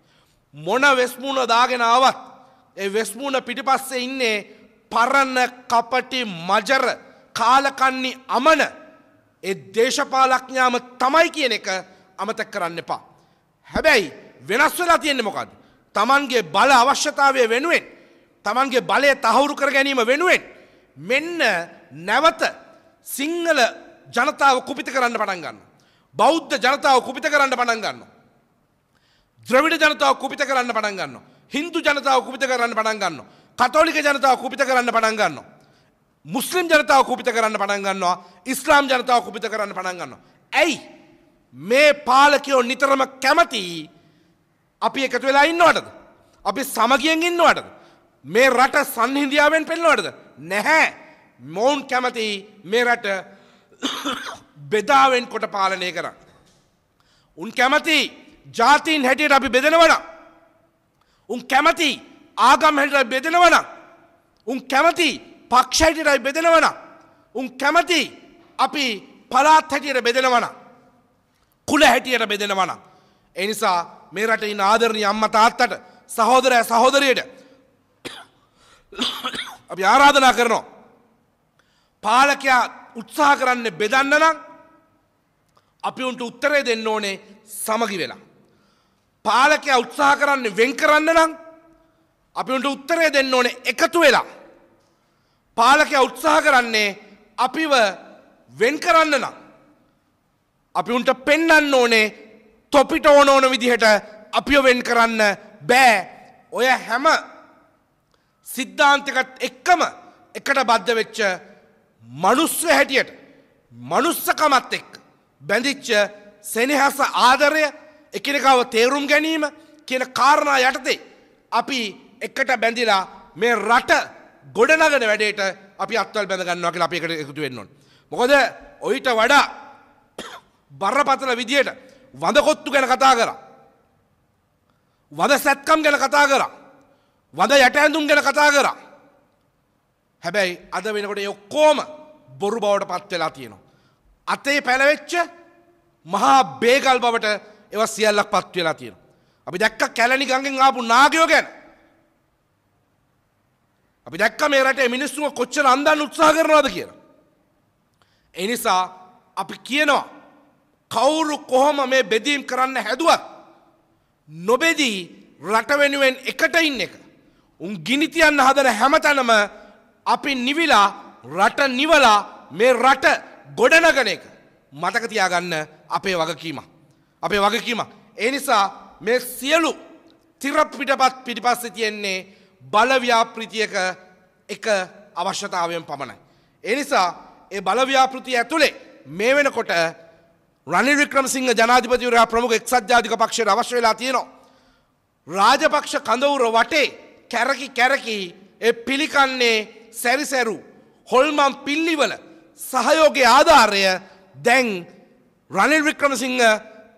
මොන වෙස්මුණ දාගෙන ආවත් ඒ වෙස්මුණ පිටිපස්සේ ඉන්නේ පරණ කපටි මජර කාලකන්නේ අමන ඒ දේශපාලඥාම තමයි කියන එක අමතක කරන්න එපා. හැබැයි වෙනස් වෙලා තියෙන්නේ මොකද්ද? Tamanගේ බල අවශ්‍යතාවය වෙනුවෙන් Tamanගේ බලය තහවුරු කර ගැනීම වෙනුවෙන් මෙන්න නැවත සිංහල ජනතාව කුපිත කරන්න පටන් ගන්නවා. බෞද්ධ ජනතාව කුපිත කරන්න පටන් ගන්නවා. ද්‍රවිඩ ජනතාව කුපිත කරන්න පටන් ගන්නවා. හින්දු ජනතාව කුපිත කරන්න පටන් ගන්නවා. කතෝලික ජනතාව කුපිත කරන්න පටන් ගන්නවා. මුස්ලිම් ජනතාව කුපිත කරන්න පටන් ගන්නවා. ඉස්ලාම් ජනතාව කුපිත කරන්න පටන් ගන්නවා. ඇයි මේ පාලකයෝ නිතරම කැමති අපි එකතු වෙලා ඉන්නවටද? අපි සමගියෙන් ඉන්නවටද? මේ රට සංහිඳියාවෙන් පෙන්වනවටද? නැහැ. මොවුන් කැමති මේ රට බෙදාවෙන් කොට පාලනය කරන්න. උන් කැමති ජාතින් හැටියට අපි බෙදෙනවනම් උන් කැමති ආගම් හැටරයි බෙදෙනවන උන් කැමති පක්ෂ හැටිරයි බෙදෙනවන උන් කැමති අපි පලාත් හැටියට බෙදෙනවන කුල හැටියට බෙදෙනවන එනිසා මේ රට ඉන්න ආදරණීය අම්මා තාත්තට සහෝදරය සහෝදරියට අපි ආරාධනා කරනවා පාලකයා උත්සාහ කරන්න බෙදන්න නම් අපි උන්ට උත්තරේ දෙන්න ඕනේ සමගි වෙලා පාලකයා උත්සාහ කරන්න වෙන් කරන්න නම් අපි උන්ට උත්තරය දෙන්න ඕනේ එකතු වෙලා. පාලකයා උත්සාහ කරන්නේ අපිව වෙන් කරන්න නම්. අපි උන්ට පෙන්නන්න ඕනේ තොපිට ඕන ඕන විදිහට අපිව වෙන් කරන්න බෑ ඔය හැම සිද්ධාන්තකත් එක්කම එකට බද්ධ වෙච්ච මනුස්්‍ය හැටියට මනුස්සකමත් එක් බැඳිච්ච සෙනෙහස ආදරය එකනකාව තේරුම් ගැනීම කියන කාරණා යටතේ. අපි එකට බැඳිලා මේ රට ගොඩනගෙන වැඩේට අපි අත්වල් බැඳගන්නවා කියලා අපි එකට එකතු වෙන්න ඕන. මොකද ඔయిత වඩා බරපතල විදියට වඳකොත්තු ගැන කතා කරා. වද සැත්කම් ගැන කතා කරා. වද යට ඇඳුම් ගැන කතා කරා. හැබැයි අද වෙනකොට ඔක්කෝම බොරු බවට පත් වෙලා තියෙනවා. අතේ පැලවෙච්ච මහා බේගල් බවට ඒව සියල්ලක් පත්තු වෙලා තියෙනවා. අපි දැක්ක කැලණි ගඟෙන් ආපු නාගයෝ ගැන. අපි දැක්ක මේ රටේ මිනිස්සුන් කොච්චර අන්දන්න උත්සාහ කරනවද කියලා. ඒ නිසා අපි කියනවා කවුරු කොහොම මේ බෙදීම් කරන්න හැදුවත් නොබෙදී රට වෙනුවෙන් එකට ඉන්න එක. උන් ගිනි තියන්න හදන හැමතැනම අපි නිවිලා රට නිවලා මේ රට ගොඩනගන එක මතක තියාගන්න අපේ වගකීමක්. අපේ වගකීමක්. ඒ නිසා මේ සියලු තිරපිටපත් පිටිපස්සේ තියෙන්නේ බලව්‍යාපෘතියක එක අවශ්‍යතාවයෙන් පමණයි. ඒ නිසා ඒ බලව්‍යාපෘතිය ඇතුලේ මේ වෙනකොට රනිල් වික්‍රමසිංහ ජනාධිපතිවරයා ප්‍රමුඛ එක්සත් ජාතික පක්ෂයට අවශ්‍ය වෙලා තියෙනවා. රාජපක්ෂ කඳවුර වටේ කැරකි කැරකි ඒ පිළිකන්නේ සැරිසැරු හොල්මන් පිල්ලිවල සහයෝගයේ ආධාරය දැන් රනිල් වික්‍රමසිංහ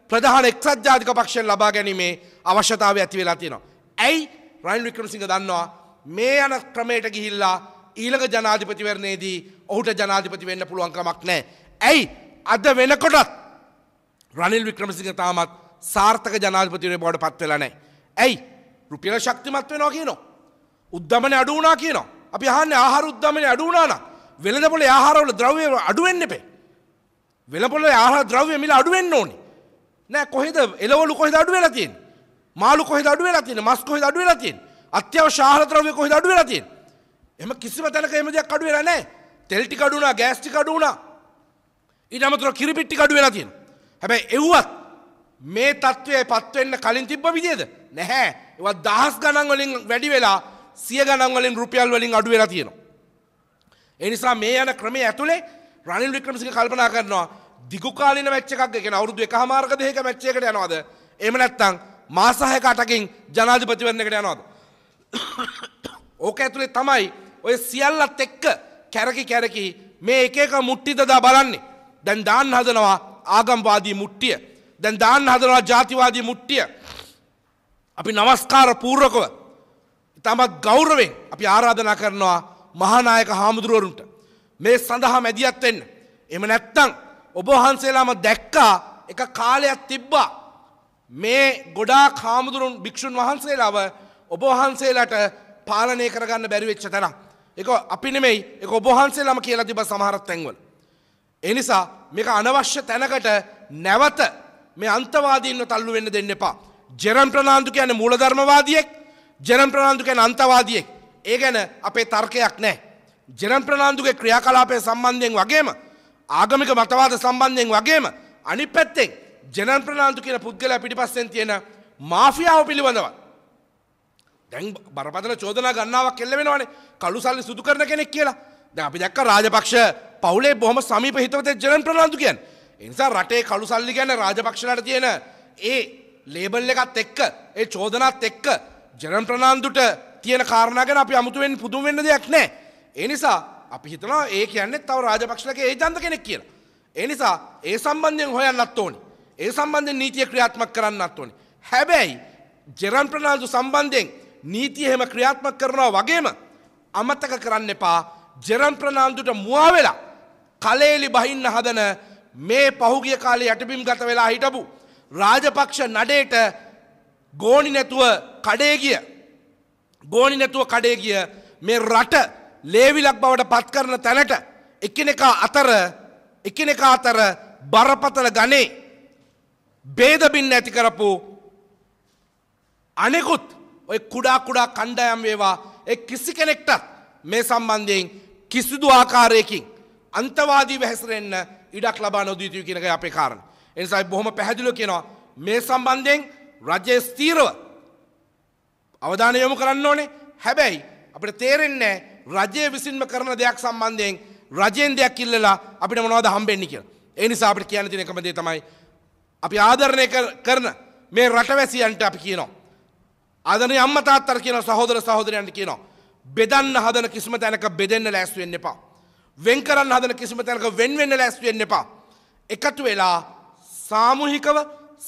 ප්‍රධාන එක්සත් ජාතික පක්ෂයෙන් ලබා ගැනීමේ අවශ්‍යතාවය ඇති වෙලා තියෙනවා. ඇයි රයින් වික්‍රමසිංහ දන්නවා මේ යන ක්‍රමයට ගිහිල්ලා ඊළඟ ජනාධිපතිවරණයේදී ඔහුට ජනාධිපති වෙන්න පුළුවන් ක්‍රමක් නැහැ. ඇයි අද වෙනකොටත් රනිල් වික්‍රමසිංහ තාමත් සාර්ථක ජනාධිපතිවරයෙ බවට පත් වෙලා නැහැ. ඇයි රුපියල ශක්තිමත් වෙනවා කියනවා. උද්ධමනය අඩු වුණා කියනවා. අපි අහන්නේ ආහාර උද්ධමනය අඩු වුණා නම් වෙළඳපොලේ ආහාරවල ද්‍රව්‍ය අඩු වෙන්න එපේ. වෙළඳපොලේ ආහාර ද්‍රව්‍ය මිල අඩු වෙන්න ඕනේ. නෑ කොහෙද එලවලු කොහෙද අඩු වෙලා තියෙන්නේ? මාළු කොහෙද අඩු වෙලා තියෙන්නේ? මස් කොහෙද අඩු වෙලා තියෙන්නේ? අත්‍යවශ්‍ය ආහාර ද්‍රව්‍ය කොහෙද අඩු වෙලා තියෙන්නේ? එහෙම කිසිම තැනක එහෙම දෙයක් අඩු වෙලා නෑ. තෙල් ටික අඩු වුණා, ගෑස් ටික අඩු වුණා. ඊට අමතරව කිරිපිටි ටික අඩු වෙලා තියෙනවා. හැබැයි එව්වත් මේ தત્ත්වයටපත් වෙන්න කලින් තිබ්බ විදියද? නැහැ. ඒවා දහස් ගණන් වලින් වැඩි වෙලා සිය ගණන් වලින් රුපියල් වලින් අඩු වෙලා තියෙනවා. ඒ නිසා මේ යන ක්‍රමයේ ඇතුලේ රනිල් වික්‍රමසිංහ කල්පනා කරනවා දිගුකාලින මැච් එකක් කියන අවුරුදු එකහමාරක දෙකක මැච් එකකට යනවාද? එහෙම නැත්නම් මාස 6ක 8කින් ජනාධිපතිවරණයකට යනවාද? ඕක ඇතුලේ තමයි ඔය සියල්ලත් එක්ක කැරකි කැරකි මේ එක එක මුට්ටි දදා බලන්නේ. දැන් දාන්න හදනවා ආගම්වාදී මුට්ටිය. දැන් දාන්න හදනවා ජාතිවාදී මුට්ටිය. අපි নমස්කාර පූර්වකව තමක් ගෞරවෙන් අපි ආරාධනා කරනවා මහානායක හාමුදුරුවරුන්ට මේ සඳහා මැදිහත් වෙන්න. එහෙම නැත්නම් ඔබහන්සේලාම දැක්කා එක කාලයක් තිබ්බා. මේ ගොඩා කාමුදුරුන් භික්‍ෂූන් වහන්සේලාව ඔබහන්සේලාට පාලනය කරගන්න බැරිවෙච්ච තැන. එක අපි නෙමෙයි එක ඔබහන්සේලාම කියලා තිබ සමහරත් තැන්වල. එනිසා මේක අනවශ්‍ය තැනකට නැවත මේ අන්තවාදීන්ව තල්ලු වෙන්න දෙන්න එපා. ජෙරම් ප්‍රනාාන්තු කියන මූලධර්මවාදියෙක් ජෙරම් ප්‍රනාාන්තු කියන අන්තවාදියෙක් ඒ ගැන අපේ තර්කයක් නෑ. ජෙරම් ප්‍රනාාන්තුගේ ක්‍රියාකලාපය සම්බන්ධයෙන් වගේම ආගමික මතවාද සම්බන්ධයෙන් වගේම අනි පැත්තෙන් ජනන්ප්‍රනාන්තු කියන පුද්ගලයා පිටිපස්සෙන් තියෙන මාෆියාව පිළිබඳව. දැන් බරපතල චෝදනා ගන්නාවක් එල්ල වෙනවනේ කළු සල්ලි සුදු කරන කෙනෙක් කියලා. දැන් අපි දැක්ක රාජපක්ෂ පවුලේ බොහොම සමීප හිතවතෙක් ජනන්ප්‍රනාන්තු කියන්නේ. ඒ නිසා රටේ කළු සල්ලි ගැන රාජපක්ෂලාට තියෙන ඒ ලේබල් එකත් එක්ක ඒ චෝදනාත් එක්ක ජනන්ප්‍රනාන්තුට තියෙන කාරණා ගැන අපි අමුතුවෙන් පුදුම වෙන්න දෙයක් නැහැ. ඒ නිසා අපි හිතනවා ඒ කියන්නේ තව රාජපක්ෂලගේ ඒජන්ත කෙනෙක් කියලා. ඒ නිසා ඒ සම්බන්ධයෙන් හොයන්නත් ඕනි. ඒ සම්බන්ධයෙන් නීතිය ක්‍රියාත්මක කරන්නත් ඕනි. හැබැයි ජෙරන් ප්‍රනාල්දු සම්බන්ධයෙන් නීතිය එහෙම ක්‍රියාත්මක කරනවා වගේම අමතක කරන්න එපා ජෙරන් ප්‍රනාල්දුට මුවා වෙලා කලේලි බහින්න හදන මේ පහුගිය කාලේ යටබිම් ගත වෙලා හිටපු රාජපක්ෂ නඩේට ගෝණි නැතුව කඩේ ගිය ගෝණි නැතුව කඩේ ගිය මේ රට ලේවිලක් බවට පත් කරන තැනට එකිනෙකා අතර එකිනෙකා අතර බරපතල ගනේ බේදබින්න ඇති කරපු අනෙකුත් ඔය කුඩා කුඩා කණ්ඩයම් වේවා ඒ කිසි කෙනෙක්ටත් මේ සම්බන්ධයෙන් කිසිදු ආකාරයකින් අන්තවාදී වැහැසරෙන්න ඉඩක් ලබා නොදී යුතුයි කියන එකයි අපේ කාරණය. ඒ නිසා බොහොම පැහැදිලිව කියනවා මේ සම්බන්ධයෙන් රජයේ ස්ථීරව අවධානය යොමු කරන්න ඕනේ. හැබැයි අපිට තේරෙන්නේ නැහැ රජය විසින්ම කරන දෙයක් සම්බන්ධයෙන් රජයෙන් දෙයක් ඉල්ලලා අපිට මොනවද හම්බෙන්නේ කියලා. ඒ නිසා අපිට කියන්න තියෙන එකම දේ තමයි අපි ආදරණය කරන මේ රටවැසියන්ට අපි කියනවා. ආදරණීය අම්මා තාත්තට කියනවා සහෝදර සහෝදරයන්ට කියනවා. බෙදන්න හදන කිසිම තැනක බෙදෙන්න ලෑස්ති වෙන්න එපා. වෙන් කරන්න හදන කිසිම තැනක වෙන් වෙන්න ලෑස්ති වෙන්න එපා. එකතු වෙලා සාමූහිකව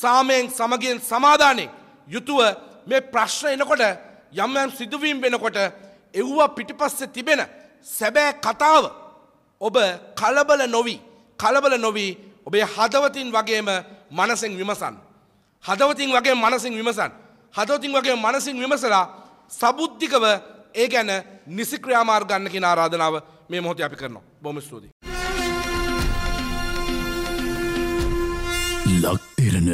සාමයෙන් සමගියෙන් සමාදානයෙන් යුතුව මේ ප්‍රශ්න එනකොට යම් යම් සිදුවීම් වෙනකොට එව්වා පිටිපස්සේ තිබෙන සැබෑ කතාව ඔබ කලබල නොවී කලබල නොවී ඔබේ හදවතින් වගේම මනසෙන් විමසන්. හදවතින් වගේ මනසින් විමසන්. හදවතින් වගේ මනසින් විමසලා සබුද්ධිකව ඒ ගැන නිසි ක්‍රියාමාර් ගන්න කියන ආරාධනාව මේ මොහොතේ අපි කරනවා. බොහොම ස්තුතියි. ලක්තිරණ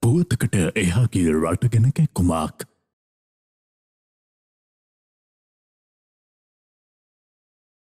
පුවතකට එහා ගිය රට ගැන කැක්කුමක්.